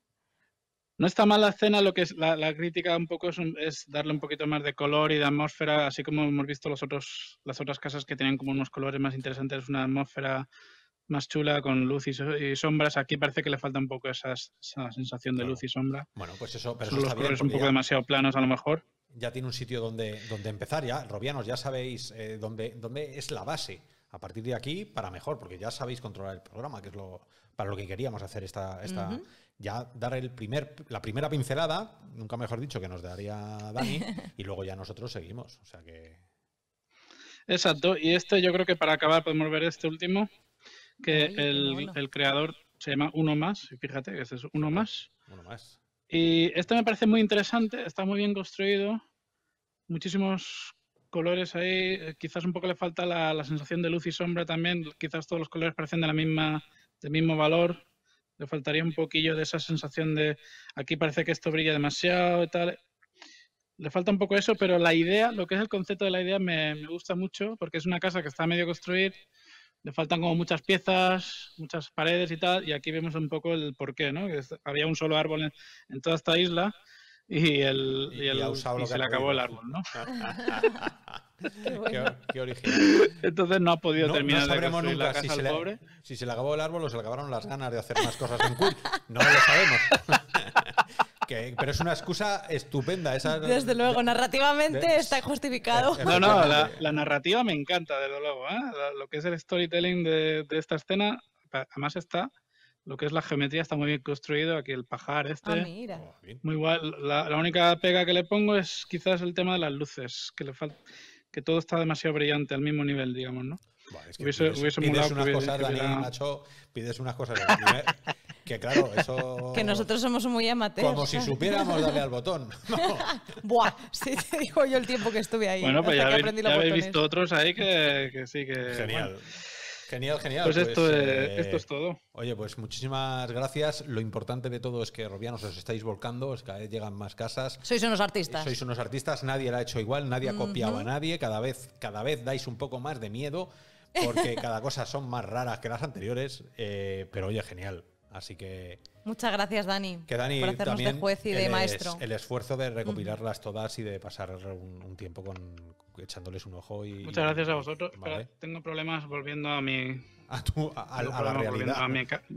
No está mal la cena. lo que es la, crítica un poco es, darle un poquito más de color y de atmósfera, así como hemos visto los otros, las otras casas que tienen como unos colores más interesantes, una atmósfera más chula con luz y, sombras. Aquí parece que le falta un poco esa sensación de luz y sombra. Bueno, pues eso, pero Son los un poco demasiado planos a lo mejor. Ya tiene un sitio donde, donde empezar, ya. Robianos, ya sabéis eh, dónde, dónde es la base a partir de aquí para mejor, porque ya sabéis controlar el programa, que es lo para lo que queríamos hacer esta, esta ya dar el primer, la primera pincelada, nunca mejor dicho, que nos daría Dani, y luego ya nosotros seguimos. O sea que. Exacto, y este yo creo que para acabar podemos ver este último, que el, el, creador se llama Uno Más, fíjate que este es Uno Más. Uno Más. Y este me parece muy interesante, está muy bien construido, muchísimos colores ahí, eh, quizás un poco le falta la, sensación de luz y sombra también, quizás todos los colores parecen de la misma, del mismo valor, le faltaría un poquillo de esa sensación de aquí parece que esto brilla demasiado y tal. Le falta un poco eso, pero la idea, lo que es el concepto de la idea me, gusta mucho porque es una casa que está medio construir, le faltan como muchas piezas, muchas paredes y tal, y aquí vemos un poco el porqué, ¿no? Que había un solo árbol en toda esta isla y, el, y, el, se le acabó el árbol, ¿no? qué, original. Entonces no ha podido terminar de nunca la si se Le, acabó el árbol o se le acabaron las ganas de hacer más cosas en culto, No lo sabemos. pero es una excusa estupenda. Esa, desde luego, narrativamente está justificado. No, no, la, narrativa me encanta, desde luego. ¿eh? Lo que es el storytelling de esta escena, además está lo que es la geometría está muy bien construido, aquí el pajar ah, este. Ah, mira. Oh, muy igual La, la, única pega que le pongo es quizás el tema de las luces, que le falta que todo está demasiado brillante al mismo nivel, digamos, ¿no? Bueno, hubiese, pides, pides unas cosas, Dani, Macho pides unas cosas. que claro, eso... Que nosotros somos muy amateurs. Como si ¿eh? supiéramos darle al botón. Buah, sí te digo yo el tiempo que estuve ahí. Bueno, pues ya, habéis, habéis, visto otros ahí que, que sí que... Genial. Genial, genial. Pues, esto, pues, eh, eh, esto, es todo. Oye, pues muchísimas gracias. Lo importante de todo es que Robianos os estáis volcando, cada vez eh, llegan más casas. Sois unos artistas. Sois unos artistas, nadie la ha hecho igual, nadie ha copiado a nadie, cada vez, cada vez dais un poco más de miedo porque cada cosa son más raras que las anteriores, pero oye, genial. Así que. Muchas gracias, Dani. por hacernos juez y de el maestro. el esfuerzo de recopilarlas todas y de pasar un, tiempo con echándoles un ojo y. Muchas gracias a vosotros. tengo problemas volviendo a mi. A tu a, la realidad.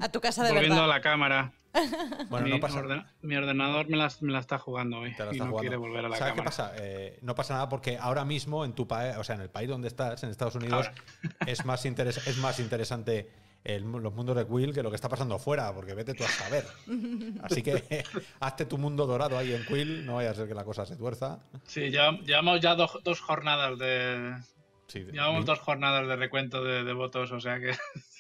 A, tu casa de volviendo verdad. Volviendo a la cámara. Bueno, mi, no pasa Mi ordenador me la, está jugando hoy. no quiere volver a la cámara. qué pasa? Eh, no pasa nada porque ahora mismo en tu país, o sea, en el país donde estás, en Estados Unidos, es más, es más interesante el, los mundos de Quill que lo que está pasando fuera, porque vete tú a saber. Así que hazte tu mundo dorado ahí en Quill, no vaya a ser que la cosa se tuerza. Sí, ya, llevamos ya dos jornadas de. llevamos dos jornadas de recuento de votos, o sea que.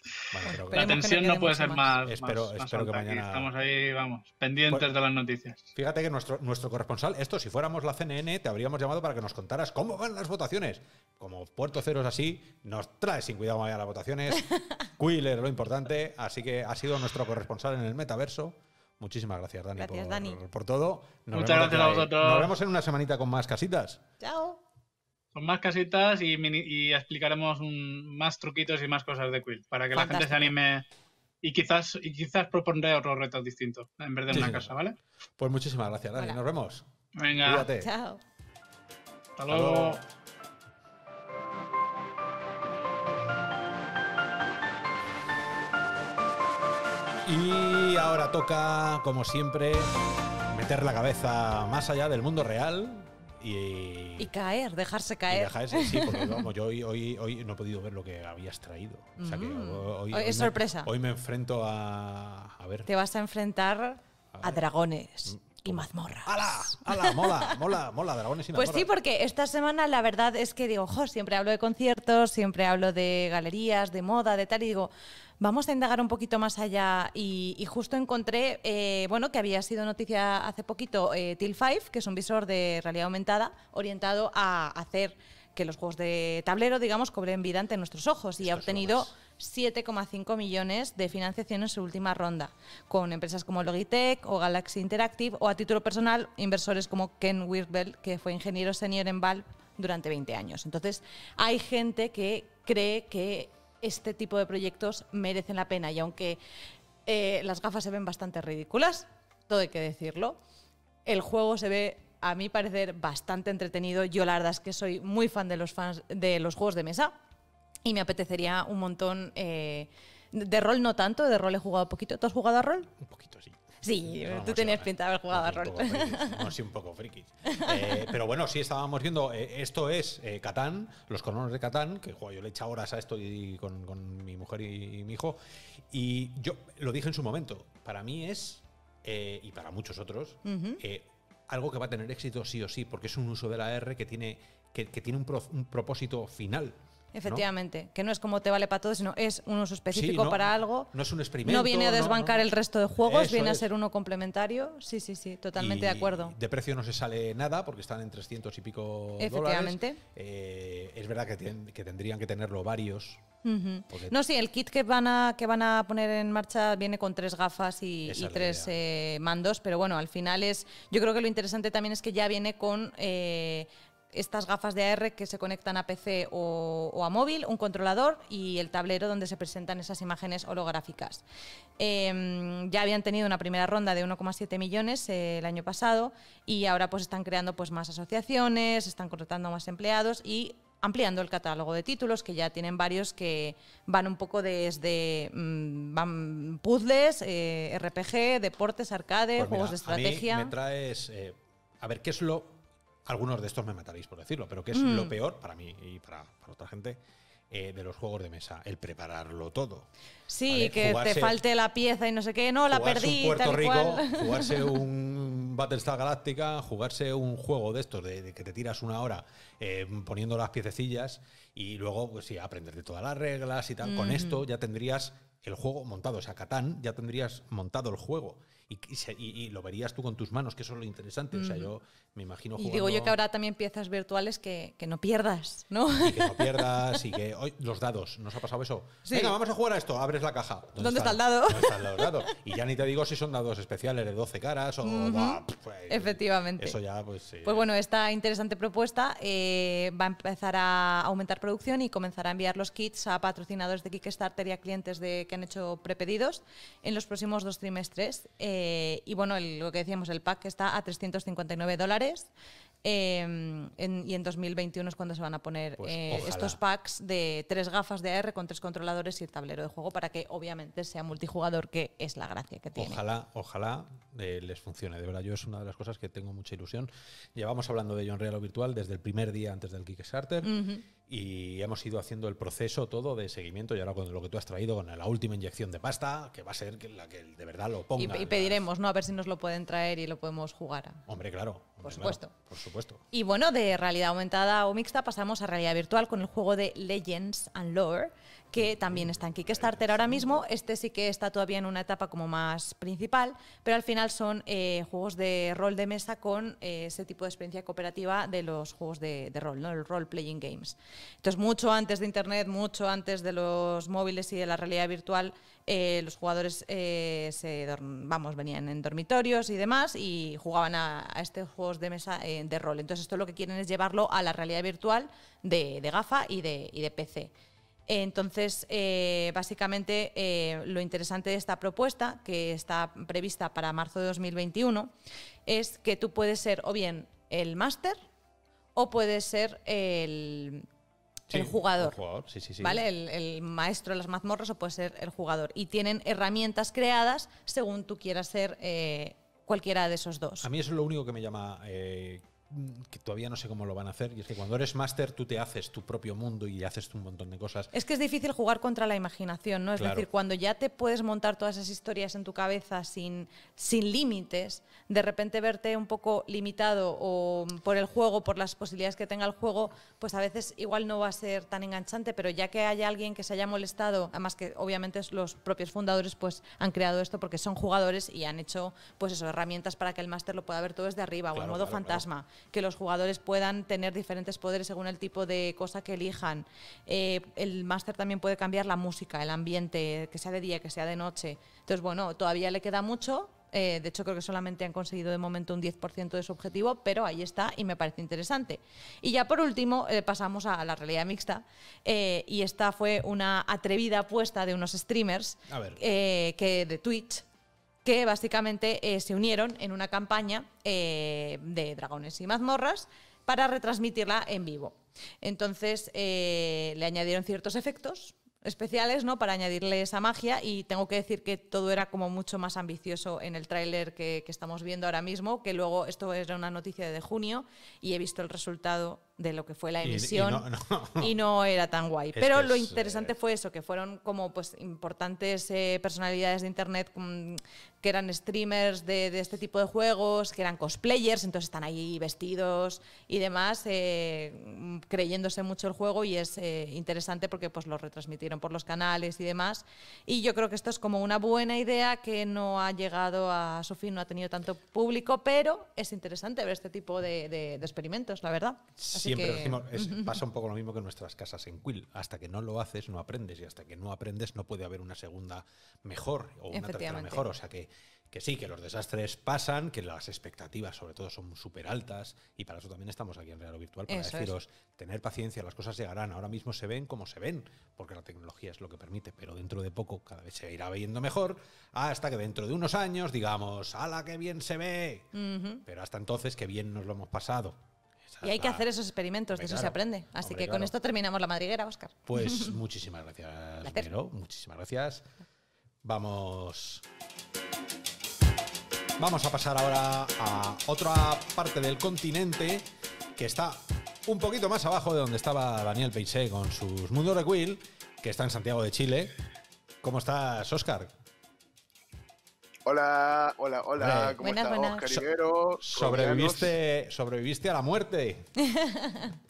la tensión no puede ser más. espero, que mañana. estamos ahí, vamos, pendientes pues de las noticias. Fíjate que nuestro, nuestro corresponsal, esto, si fuéramos la CNN, te habríamos llamado para que nos contaras cómo van las votaciones. Como Puerto Cero es así, nos trae sin cuidado a las votaciones. Quiller, lo importante. Así que ha sido nuestro corresponsal en el metaverso. Muchísimas gracias, Dani, gracias, por, Dani. por todo. Muchas gracias a vosotros. Nos vemos en una semanita con más casitas. Chao con más casitas y, explicaremos más truquitos y más cosas de Quilt para que la gente se anime y quizás, y quizás propondré otros retos distintos en vez de una casa, ¿vale? Pues muchísimas gracias, Dani. Nos vemos. Venga. Chao. Hasta luego. Y ahora toca, como siempre, meter la cabeza más allá del mundo real y, caer, dejarse caer. yo hoy, hoy, hoy, no he podido ver lo que habías traído. O sea que mm. hoy, es me, sorpresa. hoy me enfrento a. A ver. Te vas a enfrentar a dragones. Mm y mazmorra. ¡Hala! ¡Hala! Mola, mola, mola, dragones y mazmorras. Pues sí, porque esta semana la verdad es que digo, ojo, siempre hablo de conciertos, siempre hablo de galerías, de moda, de tal, y digo, vamos a indagar un poquito más allá y, justo encontré, eh, bueno, que había sido noticia hace poquito, eh, Till que es un visor de realidad aumentada orientado a hacer que los juegos de tablero, digamos, cobren vida ante nuestros ojos y ha obtenido... 7,5 millones de financiación en su última ronda, con empresas como Logitech o Galaxy Interactive o a título personal inversores como Ken Wirbel, que fue ingeniero senior en Valve durante 20 años. Entonces, hay gente que cree que este tipo de proyectos merecen la pena y aunque eh, las gafas se ven bastante ridículas, todo hay que decirlo, el juego se ve a mi parecer bastante entretenido. Yo la verdad es que soy muy fan de los juegos de mesa y me apetecería un montón. Eh, de rol no tanto, de rol he jugado poquito. ¿Tú has jugado a rol? Un poquito, sí. Sí, tú tenías pinta de haber jugado a rol. No, sí, un poco friki. Eh, pero bueno, sí, estábamos viendo. Eh, esto es Catán, los colonos de Catán, que juego yo le he echado horas a esto con, mi mujer y, mi hijo. Y yo lo dije en su momento. Para mí es, y para muchos otros, algo que va a tener éxito sí o sí, porque es un uso de la R que tiene, que, tiene un propósito final. Efectivamente, que no es como te vale para todo, sino es un uso específico para algo. No es un experimento. No viene a desbancar el resto de juegos, viene a ser uno complementario. Sí, sí, sí, totalmente de acuerdo. De precio no se sale nada porque están en 300 y pico dólares. Efectivamente. Eh, es verdad que, que tendrían que tenerlo varios, No, sí, el kit que van, a, que van a poner en marcha viene con tres gafas y, tres eh, mandos, pero bueno, al final es. Yo creo que lo interesante también es que ya viene con eh, estas gafas de AR que se conectan a PC o, a móvil, un controlador y el tablero donde se presentan esas imágenes holográficas. Em, ya habían tenido una primera ronda de 1,7 millones eh, el año pasado y ahora pues están creando pues más asociaciones, están contratando más empleados y ampliando el catálogo de títulos, que ya tienen varios que van un poco desde mm, puzzles, eh, RPG, deportes, arcade, pues juegos de estrategia. me traes, eh, a ver, ¿qué es lo algunos de estos me mataréis por decirlo, pero que es lo mm. peor para mí y para, otra gente. Eh, de los juegos de mesa, el prepararlo todo. Sí, que te falte la pieza y no sé qué, no, la perdí. Puerto Rico, jugarse un Battlestar Galáctica, jugarse un juego de estos, de, que te tiras una hora eh, poniendo las piececillas y luego, pues sí, aprender todas las reglas y tal. Con esto ya tendrías el juego montado, o sea, Catán, ya tendrías montado el juego y, lo verías tú con tus manos, que eso es lo interesante. O sea, yo me imagino jugando... Y digo yo que ahora también piezas virtuales que, no pierdas, ¿no? Y que no pierdas y que... Hoy, los dados, ¿nos ha pasado eso? Venga, vamos a jugar a esto. Abres la caja. ¿Dónde, está, el dado? está el dado? Y ya ni te digo si son dados especiales de 12 caras o... Pues, Efectivamente. Eso ya, pues... sí Pues bueno, esta interesante propuesta eh, va a empezar a aumentar producción y comenzará a enviar los kits a patrocinadores de Kickstarter y a clientes de, que han hecho prepedidos en los próximos dos trimestres. Eh, eh, y bueno, lo que decíamos, el pack está a 359 dólares. Eh, en, y en 2021 es cuando se van a poner pues eh, estos packs de tres gafas de AR con tres controladores y el tablero de juego para que obviamente sea multijugador, que es la gracia que tiene. Ojalá, ojalá, eh, les funcione. De verdad, yo es una de las cosas que tengo mucha ilusión. Llevamos hablando de ello en Real o Virtual desde el primer día antes del Kickstarter y hemos ido haciendo el proceso todo de seguimiento y ahora con lo que tú has traído, con la última inyección de pasta, que va a ser la que de verdad lo ponga. Y, pediremos, ¿no? A ver si nos lo pueden traer y lo podemos jugar. Hombre, claro. por supuesto. por supuesto. Y bueno, de realidad aumentada o mixta pasamos a realidad virtual con el juego de Legends and Lore que también está en Kickstarter ahora mismo. Este sí que está todavía en una etapa como más principal, pero al final son eh, juegos de rol de mesa con eh, ese tipo de experiencia cooperativa de los juegos de, rol, ¿no? el role-playing games. Entonces, mucho antes de Internet, mucho antes de los móviles y de la realidad virtual, eh, los jugadores se vamos, venían en dormitorios y demás y jugaban a, estos juegos de mesa de rol. Entonces, esto lo que quieren es llevarlo a la realidad virtual de, GAFA y de, y de PC. Entonces, eh, básicamente, eh, lo interesante de esta propuesta, que está prevista para marzo de 2021, es que tú puedes ser o bien el máster o puedes ser el, jugador. El sí, sí, ¿Vale? El, maestro de las mazmorras o puede ser el jugador. Y tienen herramientas creadas según tú quieras ser eh, cualquiera de esos dos. A mí eso es lo único que me llama. Mm, que todavía no sé cómo lo van a hacer, y es que cuando eres máster tú te haces tu propio mundo y haces un montón de cosas. Es que es difícil jugar contra la imaginación, ¿no? Es decir, cuando ya te puedes montar todas esas historias en tu cabeza sin, límites, de repente verte un poco limitado o por el juego, por las posibilidades que tenga el juego, pues a veces igual no va a ser tan enganchante, pero ya que haya alguien que se haya molestado, además que obviamente los propios fundadores pues han creado esto porque son jugadores y han hecho pues herramientas para que el máster lo pueda ver todo desde arriba o en modo fantasma que los jugadores puedan tener diferentes poderes según el tipo de cosa que elijan. Eh, el máster también puede cambiar la música, el ambiente, que sea de día, que sea de noche. Entonces, bueno, todavía le queda mucho. Eh, de hecho, creo que solamente han conseguido de momento un 10% de su objetivo, pero ahí está y me parece interesante. Y ya por último, eh, pasamos a la realidad mixta. y esta fue una atrevida apuesta de unos streamers que, de Twitch que básicamente eh, se unieron en una campaña eh, de dragones y mazmorras para retransmitirla en vivo. Entonces eh, le añadieron ciertos efectos especiales, ¿no? Para añadirle esa magia y tengo que decir que todo era como mucho más ambicioso en el tráiler que, estamos viendo ahora mismo, que luego esto era una noticia de junio y he visto el resultado de lo que fue la emisión y, no, era tan guay. Pero lo interesante fue eso, que fueron como pues importantes personalidades de internet, mm, que eran streamers de, este tipo de juegos, que eran cosplayers, entonces están ahí vestidos y demás, eh, creyéndose mucho el juego y es eh, interesante porque pues lo retransmitieron por los canales y demás. Y yo creo que esto es como una buena idea que no ha llegado a su fin, no ha tenido tanto público, pero es interesante ver este tipo de, experimentos, la verdad. Siempre decimos, pasa un poco lo mismo que en nuestras casas en Quill. Hasta que no lo haces, no aprendes y hasta que no aprendes no puede haber una segunda mejor o una tercera mejor. O sea que que sí, que los desastres pasan, que las expectativas sobre todo son súper altas y para eso también estamos aquí en Real Virtual para deciros, tener paciencia, las cosas llegarán, ahora mismo se ven como se ven, porque la tecnología es lo que permite, pero dentro de poco cada vez se irá viendo mejor, hasta que dentro de unos años digamos, ¡hala, qué bien se ve! Pero hasta entonces, qué bien nos lo hemos pasado. y hay que hacer esos experimentos, de eso se aprende. Así que con esto terminamos la madriguera, Oscar. Pues muchísimas gracias, Mero, muchísimas gracias. Vamos. Vamos a pasar ahora a otra parte del continente que está un poquito más abajo de donde estaba Daniel Peixé con sus Mundos de que está en Santiago de Chile. ¿Cómo estás, Oscar? Hola, hola, hola. ¿Cómo estás, sobreviviste, sobreviviste a la muerte.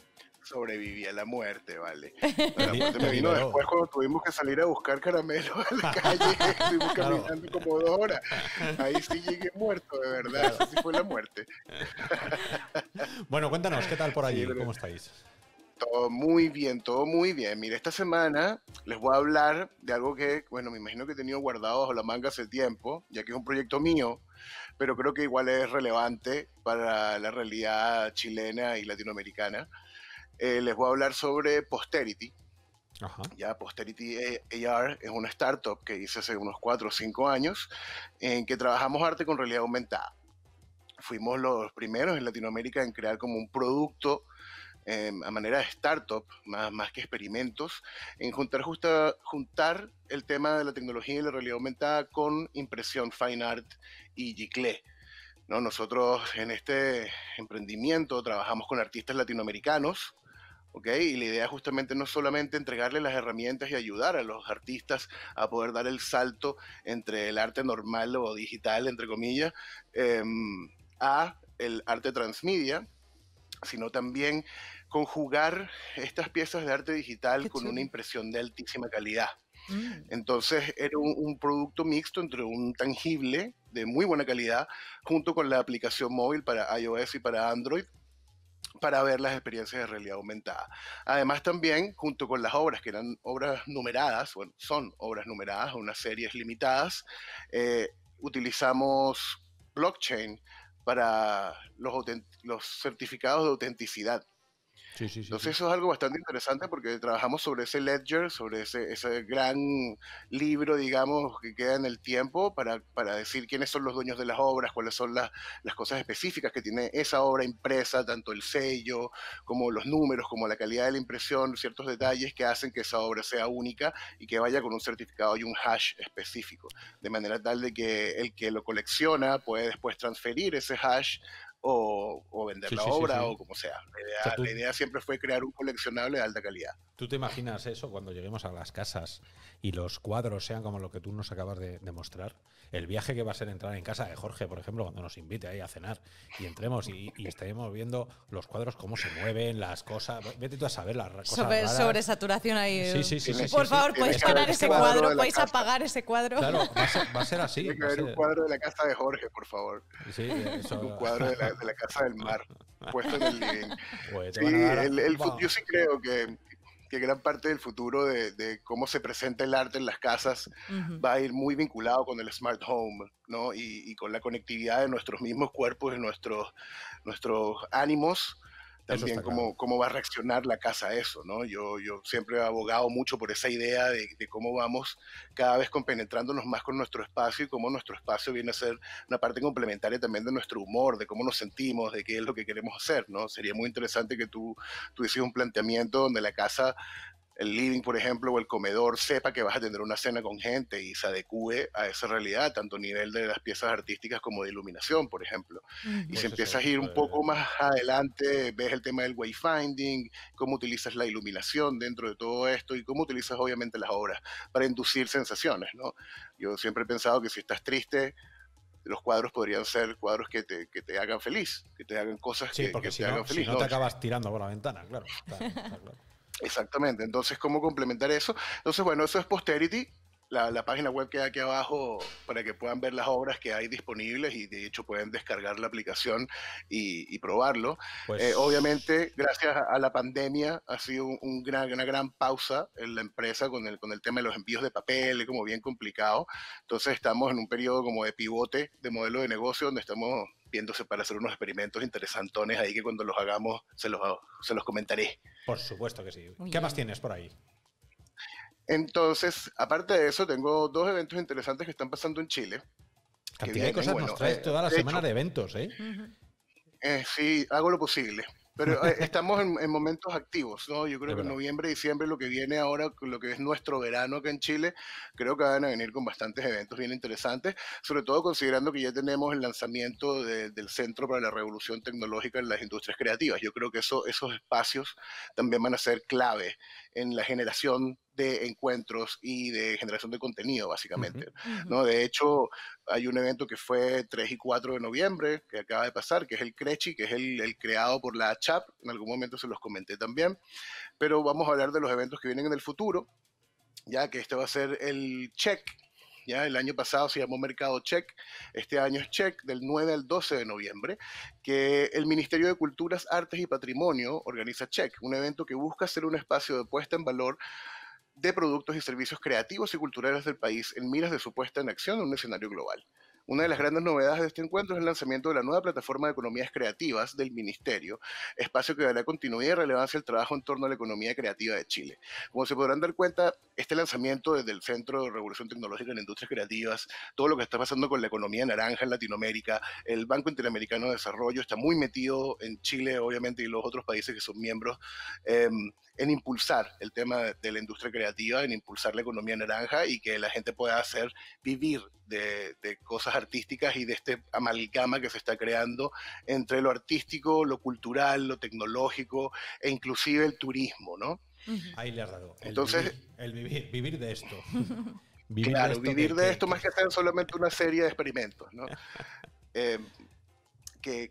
sobreviví a la muerte, ¿vale? La muerte pues, me vino después cuando tuvimos que salir a buscar caramelo a la calle. Estuvimos caminando como dos horas. Ahí sí llegué muerto, de verdad. Así fue la muerte. Bueno, cuéntanos, ¿qué tal por allí? ¿Cómo estáis? Todo muy bien, todo muy bien. Mira, esta semana les voy a hablar de algo que, bueno, me imagino que he tenido guardado bajo la manga hace tiempo, ya que es un proyecto mío, pero creo que igual es relevante para la realidad chilena y latinoamericana. Eh, les voy a hablar sobre Posterity. Ya Posterity eh, AR es una startup que hice hace unos 4 o 5 años en que trabajamos arte con realidad aumentada. Fuimos los primeros en Latinoamérica en crear como un producto em, a manera de startup, más, más que experimentos, en juntar, justa, juntar el tema de la tecnología y la realidad aumentada con impresión fine art y Gicle. ¿no? Nosotros en este emprendimiento trabajamos con artistas latinoamericanos y la idea justamente no es solamente entregarle las herramientas y ayudar a los artistas a poder dar el salto entre el arte normal o digital, entre comillas, em, a el arte transmedia, sino también conjugar estas piezas de arte digital con una impresión de altísima calidad. Mm. Entonces era un, producto mixto entre un tangible de muy buena calidad junto con la aplicación móvil para iOS y para Android para ver las experiencias de realidad aumentada. Además también, junto con las obras, que eran obras numeradas, bueno, son obras numeradas, unas series limitadas, eh, utilizamos blockchain para los certificados de autenticidad entonces eso es algo bastante interesante porque trabajamos sobre ese ledger, sobre ese, ese gran libro, digamos, que queda en el tiempo para, para, decir quiénes son los dueños de las obras, cuáles son las, las cosas específicas que tiene esa obra impresa, tanto el sello como los números, como la calidad de la impresión, ciertos detalles que hacen que esa obra sea única y que vaya con un certificado y un hash específico, de manera tal de que el que lo colecciona puede después transferir ese hash o, vender la obra o como sea. La idea, siempre fue crear un coleccionable de alta calidad. ¿Tú te imaginas eso cuando lleguemos a las casas y los cuadros sean como lo que tú nos acabas de, de mostrar? el viaje que va a ser entrar en casa de Jorge, por ejemplo, cuando nos invite ahí a cenar y entremos y, estaremos viendo los cuadros, cómo se mueven, las cosas. Vete tú a saber las cosas. Sobre, sobresaturación ahí. Sí, sí, sí. por favor, podéis parar ese cuadro, podéis apagar ese cuadro. Claro, va a ser, así. Tiene que haber un cuadro de la casa de Jorge, por favor. Sí, Un cuadro de la, casa del mar, puesto en el pues sí, el, Yo sí creo que gran parte del futuro de, cómo se presenta el arte en las casas va a ir muy vinculado con el smart home, ¿no? Y, y con la conectividad de nuestros mismos cuerpos, de nuestros, nuestros ánimos también cómo, cómo va a reaccionar la casa a eso, ¿no? Yo, yo siempre he abogado mucho por esa idea de, cómo vamos cada vez compenetrándonos más con nuestro espacio y cómo nuestro espacio viene a ser una parte complementaria también de nuestro humor, de cómo nos sentimos, de qué es lo que queremos hacer, ¿no? Sería muy interesante que tú, tú hicieras un planteamiento donde la casa el living, por ejemplo, o el comedor sepa que vas a tener una cena con gente y se adecue a esa realidad, tanto a nivel de las piezas artísticas como de iluminación, por ejemplo. Y si pues empiezas a ir un poco más adelante, ves el tema del wayfinding, cómo utilizas la iluminación dentro de todo esto y cómo utilizas obviamente las obras para inducir sensaciones, ¿no? Yo siempre he pensado que si estás triste, los cuadros podrían ser cuadros que te, que te hagan feliz, que te hagan cosas que, te hagan feliz. Si no, te acabas tirando por la ventana, claro. claro. Exactamente, entonces, ¿cómo complementar eso? Entonces, bueno, eso es Posterity, la, página web que hay aquí abajo para que puedan ver las obras que hay disponibles y de hecho pueden descargar la aplicación y, probarlo. Pues eh, obviamente, gracias a la pandemia ha sido un, una gran pausa en la empresa con el, con el tema de los envíos de papel, como bien complicado. Entonces estamos en un periodo como de pivote de modelo de negocio donde estamos viéndose para hacer unos experimentos interesantones ahí que cuando los hagamos se se los comentaré. Por supuesto que sí. ¿Qué más tienes por ahí? Entonces, aparte de eso, tengo dos eventos interesantes que están pasando en Chile. Cantidad cosas nos traes eh, toda la semana de eventos, ¿eh? ¿eh? Sí, hago lo posible. Pero eh, estamos en, momentos activos, ¿no? Yo creo que en noviembre, diciembre, lo que viene ahora, lo que es nuestro verano acá en Chile, creo que van a venir con bastantes eventos bien interesantes, sobre todo considerando que ya tenemos el lanzamiento del Centro para la Revolución Tecnológica en las Industrias Creativas. Yo creo que eso, esos espacios también van a ser clave en la generación de encuentros y de generación de contenido, básicamente. ¿no? De hecho, hay un evento que fue 3 y 4 de noviembre, que acaba de pasar, que es el Crechi, que es el, creado por la CHAP, en algún momento se los comenté también, pero vamos a hablar de los eventos que vienen en el futuro, ya que este va a ser el Check, ¿Ya? El año pasado se llamó Mercado Check, este año es Check, del 9 al 12 de noviembre, que el Ministerio de Culturas, Artes y Patrimonio organiza Check, un evento que busca ser un espacio de puesta en valor de productos y servicios creativos y culturales del país en miras de su puesta en acción en un escenario global. Una de las grandes novedades de este encuentro es el lanzamiento de la nueva plataforma de economías creativas del Ministerio, espacio que dará continuidad y relevancia al trabajo en torno a la economía creativa de Chile. Como se podrán dar cuenta, este lanzamiento desde el Centro de Revolución Tecnológica en Industrias Creativas, todo lo que está pasando con la economía naranja en Latinoamérica, el Banco Interamericano de Desarrollo está muy metido en Chile, obviamente, y los otros países que son miembros. Em, en impulsar el tema de la industria creativa, en impulsar la economía naranja y que la gente pueda hacer vivir de, cosas artísticas y de este amalgama que se está creando entre lo artístico, lo cultural, lo tecnológico e inclusive el turismo, ¿no? Ahí le has dado. Entonces, vivir, el vivir, vivir de esto. Vivir claro, de esto vivir de esto más que hacer solamente una serie de experimentos, ¿no?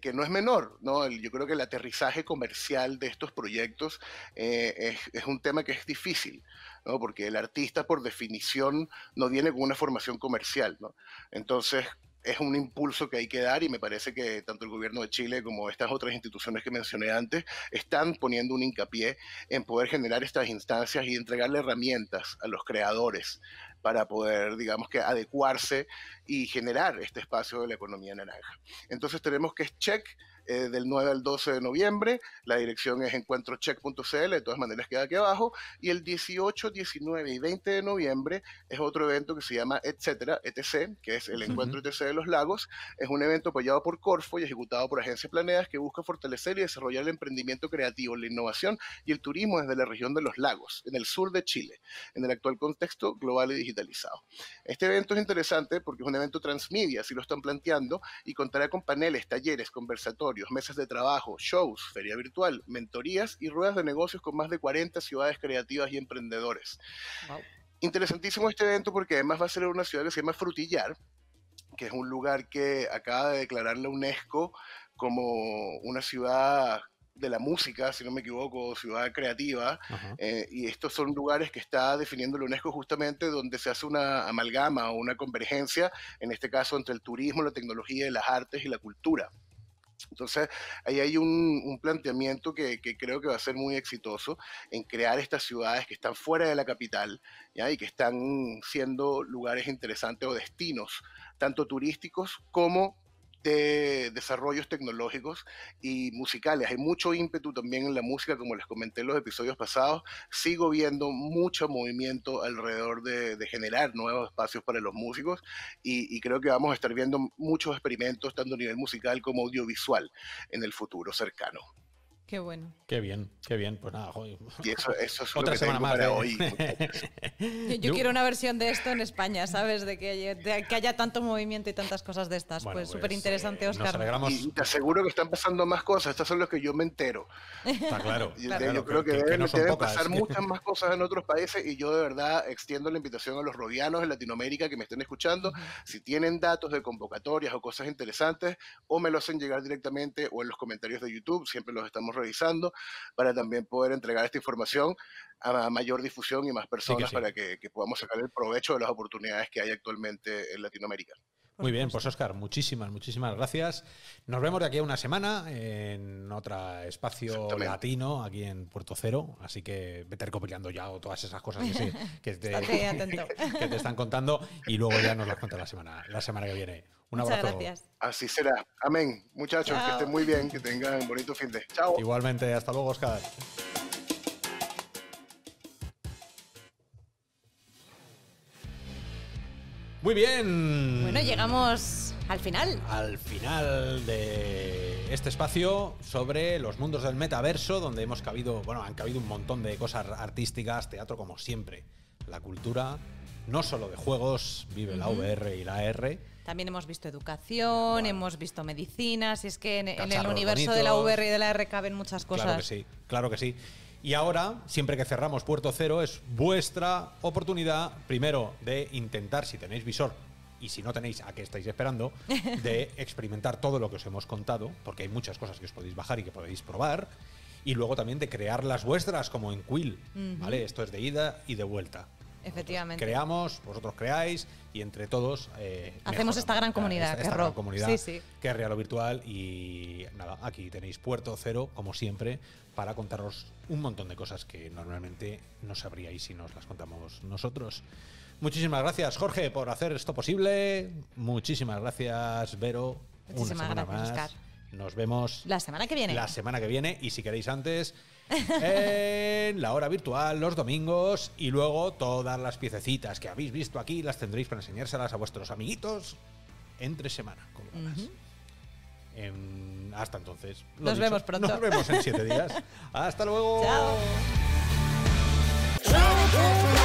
que, no es menor. ¿no? yo creo que el aterrizaje comercial de estos proyectos eh, es, un tema que es difícil, porque el artista por definición no viene con una formación comercial. ¿no? Entonces, es un impulso que hay que dar y me parece que tanto el gobierno de Chile como estas otras instituciones que mencioné antes están poniendo un hincapié en poder generar estas instancias y entregarle herramientas a los creadores para poder, digamos que, adecuarse y generar este espacio de la economía naranja. Entonces tenemos que check eh, del 9 al 12 de noviembre. La dirección es encuentrocheck.cl, de todas maneras queda aquí abajo. Y el 18, 19 y 20 de noviembre es otro evento que se llama Etcétera, ETC, que es el Encuentro ETC de los Lagos. Es un evento apoyado por Corfo y ejecutado por Agencia planeadas que busca fortalecer y desarrollar el emprendimiento creativo, la innovación y el turismo desde la región de los lagos, en el sur de Chile, en el actual contexto global y digitalizado. Este evento es interesante porque es un evento transmedia, si lo están planteando, y contará con paneles, talleres, conversatorios meses de trabajo, shows, feria virtual, mentorías y ruedas de negocios con más de 40 ciudades creativas y emprendedores. Interesantísimo este evento porque además va a ser en una ciudad que se llama Frutillar, que es un lugar que acaba de declarar la UNESCO como una ciudad de la música, si no me equivoco, ciudad creativa, eh, y estos son lugares que está definiendo la UNESCO justamente donde se hace una amalgama o una convergencia, en este caso entre el turismo, la tecnología, las artes y la cultura. Entonces, ahí hay un, planteamiento que, creo que va a ser muy exitoso en crear estas ciudades que están fuera de la capital y que están siendo lugares interesantes o destinos, tanto turísticos como de desarrollos tecnológicos y musicales. Hay mucho ímpetu también en la música, como les comenté en los episodios pasados. Sigo viendo mucho movimiento alrededor de, generar nuevos espacios para los músicos y, creo que vamos a estar viendo muchos experimentos, tanto a nivel musical como audiovisual, en el futuro cercano. Qué bueno. Qué bien, qué bien. Pues nada, joder. Y eso, es Otra lo que semana tengo más, hoy. Yo, quiero una versión de esto en España, ¿sabes? De que, haya, tanto movimiento y tantas cosas de estas. pues súper pues, interesante, eh, Oscar. Y te aseguro que están pasando más cosas. Estas son las que yo me entero. Está claro. Yo, creo que, deben, pasar muchas más cosas en otros países y yo de verdad extiendo la invitación a los rodianos en Latinoamérica que me estén escuchando. Si tienen datos de convocatorias o cosas interesantes, o me lo hacen llegar directamente o en los comentarios de YouTube, siempre los estamos revisando para también poder entregar esta información a mayor difusión y más personas para que, podamos sacar el provecho de las oportunidades que hay actualmente en Latinoamérica. Muy bien, pues Oscar, muchísimas, muchísimas gracias. Nos vemos de aquí a una semana en otro espacio latino, aquí en Puerto Cero. Así que vete recopilando ya o todas esas cosas que, que, te, que, te, están contando y luego ya nos las cuenta la semana, la semana que viene. Un Muchas abrazo. Así será. Amén. Muchachos, que estén muy bien, que tengan un bonito fin de. Chao. Igualmente, hasta luego, Oscar. Muy bien. Bueno, llegamos al final. Al final de este espacio sobre los mundos del metaverso, donde hemos cabido, bueno, han cabido un montón de cosas artísticas, teatro como siempre. La cultura, no solo de juegos, vive la VR y la AR... También hemos visto educación, hemos visto medicina, si es que en, el universo de la VR y de la R caben muchas cosas. Claro que sí, claro que sí. Y ahora, siempre que cerramos Puerto Cero, es vuestra oportunidad, primero, de intentar, si tenéis visor, y si no tenéis, ¿a qué estáis esperando? De experimentar todo lo que os hemos contado, porque hay muchas cosas que os podéis bajar y que podéis probar. Y luego también de crear las vuestras, como en Quill. ¿Vale? Esto es de ida y de vuelta. Efectivamente. creamos, vosotros creáis y entre todos eh, hacemos esta gran comunidad, esta, que gran comunidad que es real o virtual y nada, aquí tenéis Puerto Cero como siempre para contaros un montón de cosas que normalmente no sabríais si nos las contamos nosotros. Muchísimas gracias Jorge por hacer esto posible. Muchísimas gracias Vero. Una semana más. Nos vemos la semana que viene. La semana que viene y si queréis antes en la hora virtual los domingos y luego todas las piececitas que habéis visto aquí las tendréis para enseñárselas a vuestros amiguitos entre semana. hasta entonces. Nos vemos pronto. Nos vemos en siete días. hasta luego. Chao.